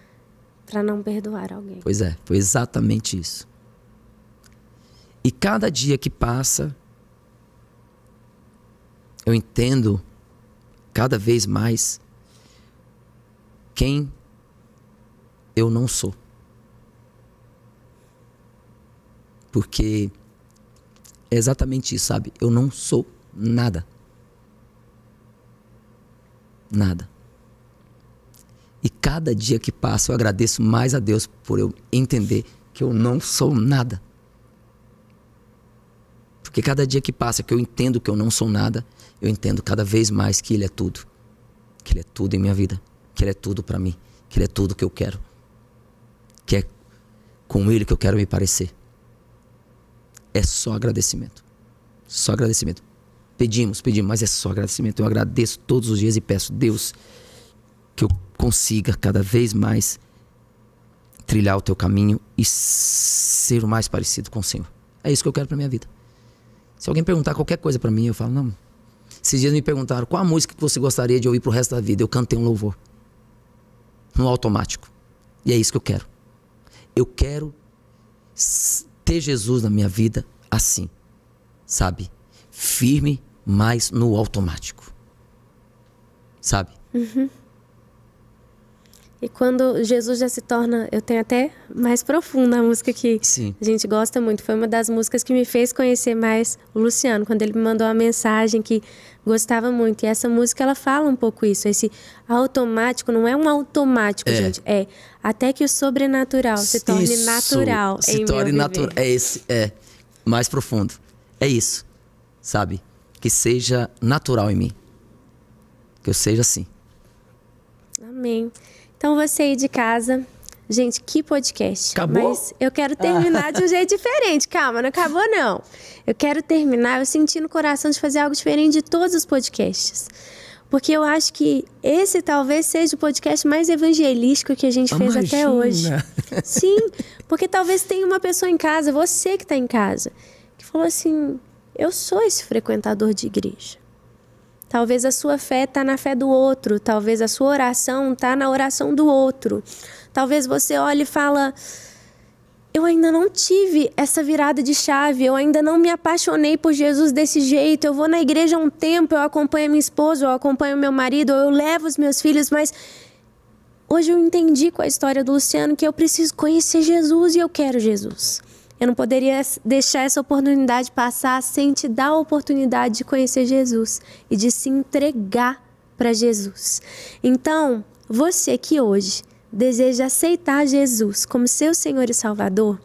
Para não perdoar alguém. Pois é, foi exatamente isso. E cada dia que passa, eu entendo cada vez mais quem eu não sou. Porque é exatamente isso, sabe? Eu não sou nada. Nada. E cada dia que passa eu agradeço mais a Deus por eu entender que eu não sou nada. Porque cada dia que passa que eu entendo que eu não sou nada, eu entendo cada vez mais que Ele é tudo. Que Ele é tudo em minha vida que Ele é tudo para mim, que Ele é tudo que eu quero, que é com Ele que eu quero me parecer. É só agradecimento. Só agradecimento. Pedimos, pedimos, mas é só agradecimento. Eu agradeço todos os dias e peço, Deus, que eu consiga cada vez mais trilhar o teu caminho e ser o mais parecido com o Senhor. É isso que eu quero para minha vida. Se alguém perguntar qualquer coisa para mim, eu falo, não. Esses dias me perguntaram qual a música que você gostaria de ouvir pro resto da vida. Eu cantei um louvor no automático. E é isso que eu quero. Eu quero ter Jesus na minha vida assim, sabe? Firme, mas no automático. Sabe? Uhum. E quando Jesus já se torna, eu tenho até mais profunda a música que Sim. a gente gosta muito. Foi uma das músicas que me fez conhecer mais o Luciano, quando ele me mandou uma mensagem que gostava muito. E essa música ela fala um pouco isso, esse automático não é um automático, é. gente, é até que o sobrenatural se torne isso. natural se torne natural. É esse, é mais profundo. É isso. Sabe? Que seja natural em mim. Que eu seja assim. Amém. Então você ir de casa. Gente, que podcast. Acabou? Mas eu quero terminar ah. de um jeito diferente. Calma, não acabou não. Eu quero terminar, eu senti no coração de fazer algo diferente de todos os podcasts. Porque eu acho que esse talvez seja o podcast mais evangelístico que a gente Imagina. Ah, fez até hoje. Sim, porque talvez tenha uma pessoa em casa, você que está em casa, que falou assim: eu sou esse frequentador de igreja. Talvez a sua fé está na fé do outro, talvez a sua oração está na oração do outro. Talvez você olhe e fala: eu ainda não tive essa virada de chave, eu ainda não me apaixonei por Jesus desse jeito. Eu vou na igreja há um tempo, eu acompanho minha esposa, eu acompanho meu marido, eu levo os meus filhos, mas hoje eu entendi com a história do Luciano que eu preciso conhecer Jesus e eu quero Jesus. Eu não poderia deixar essa oportunidade passar sem te dar a oportunidade de conhecer Jesus e de se entregar para Jesus. Então, você que hoje deseja aceitar Jesus como seu Senhor e Salvador,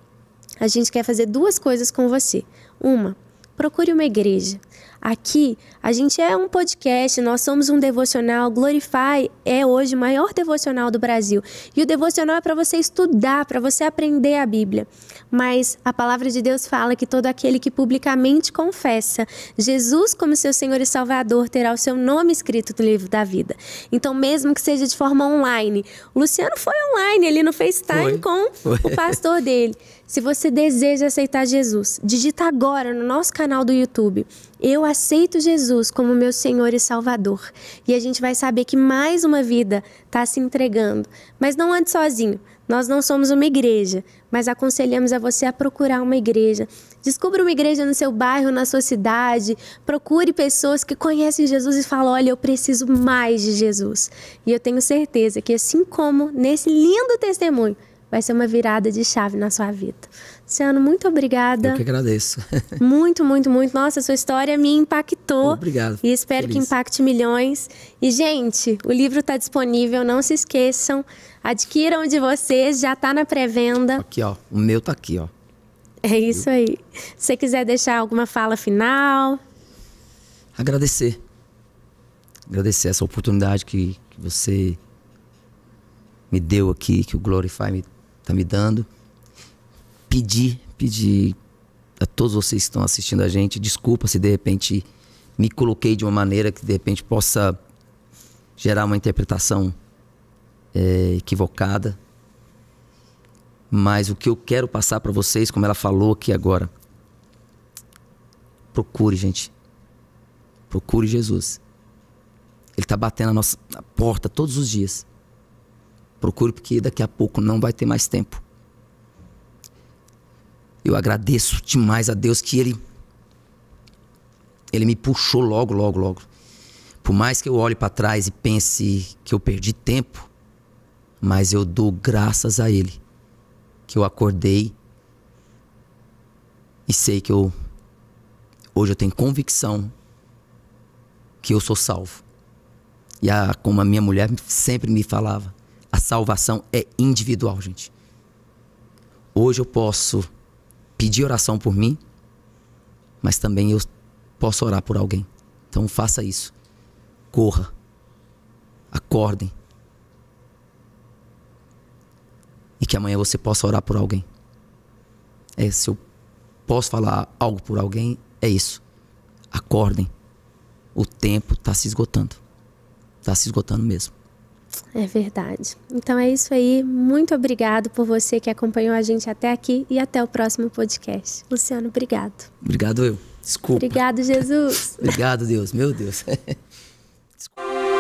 a gente quer fazer duas coisas com você. Uma, procure uma igreja. Aqui, a gente é um podcast, nós somos um devocional. Glorify é hoje o maior devocional do Brasil. E o devocional é para você estudar, para você aprender a Bíblia. Mas a palavra de Deus fala que todo aquele que publicamente confessa Jesus como seu Senhor e Salvador terá o seu nome escrito no livro da vida. Então, mesmo que seja de forma online, o Luciano foi online ali no FaceTime com o pastor dele. Se você deseja aceitar Jesus, digita agora no nosso canal do YouTube eu aceito Jesus como meu Senhor e Salvador. E a gente vai saber que mais uma vida está se entregando. Mas não ande sozinho. Nós não somos uma igreja, mas aconselhamos a você a procurar uma igreja. Descubra uma igreja no seu bairro, na sua cidade. Procure pessoas que conhecem Jesus e falam: Olha, eu preciso mais de Jesus. E eu tenho certeza que, assim como nesse lindo testemunho, vai ser uma virada de chave na sua vida. Luciano, muito obrigada. Eu que agradeço. muito, muito, muito. Nossa, sua história me impactou. Obrigado. E espero Feliz. que impacte milhões. E, gente, o livro está disponível, não se esqueçam. Adquiram de vocês, já está na pré-venda. Aqui, ó. O meu está aqui, ó. É isso aí. Se você quiser deixar alguma fala final. Agradecer. Agradecer essa oportunidade que, que você me deu aqui, que o Glorify me está me dando. Pedir, pedir a todos vocês que estão assistindo a gente, desculpa se de repente me coloquei de uma maneira que de repente possa gerar uma interpretação é, equivocada. Mas o que eu quero passar para vocês, como ela falou aqui agora, procure, gente. Procure Jesus. Ele está batendo a nossa a porta todos os dias. Procure, porque daqui a pouco não vai ter mais tempo. Eu agradeço demais a Deus que Ele. Ele me puxou logo, logo, logo. Por mais que eu olhe para trás e pense que eu perdi tempo, mas eu dou graças a Ele que eu acordei e sei que eu hoje eu tenho convicção que eu sou salvo. E a, como a minha mulher sempre me falava, a salvação é individual, gente. Hoje eu posso pedir oração por mim, mas também eu posso orar por alguém. Então faça isso. Corra. Acordem. E que amanhã você possa orar por alguém. É, se eu posso falar algo por alguém, é isso. Acordem. O tempo está se esgotando. Está se esgotando mesmo. É verdade. Então é isso aí. Muito obrigado por você que acompanhou a gente até aqui e até o próximo podcast. Luciano, obrigado. Obrigado eu. Desculpa. Obrigado, Jesus. obrigado, Deus. Meu Deus. Desculpa.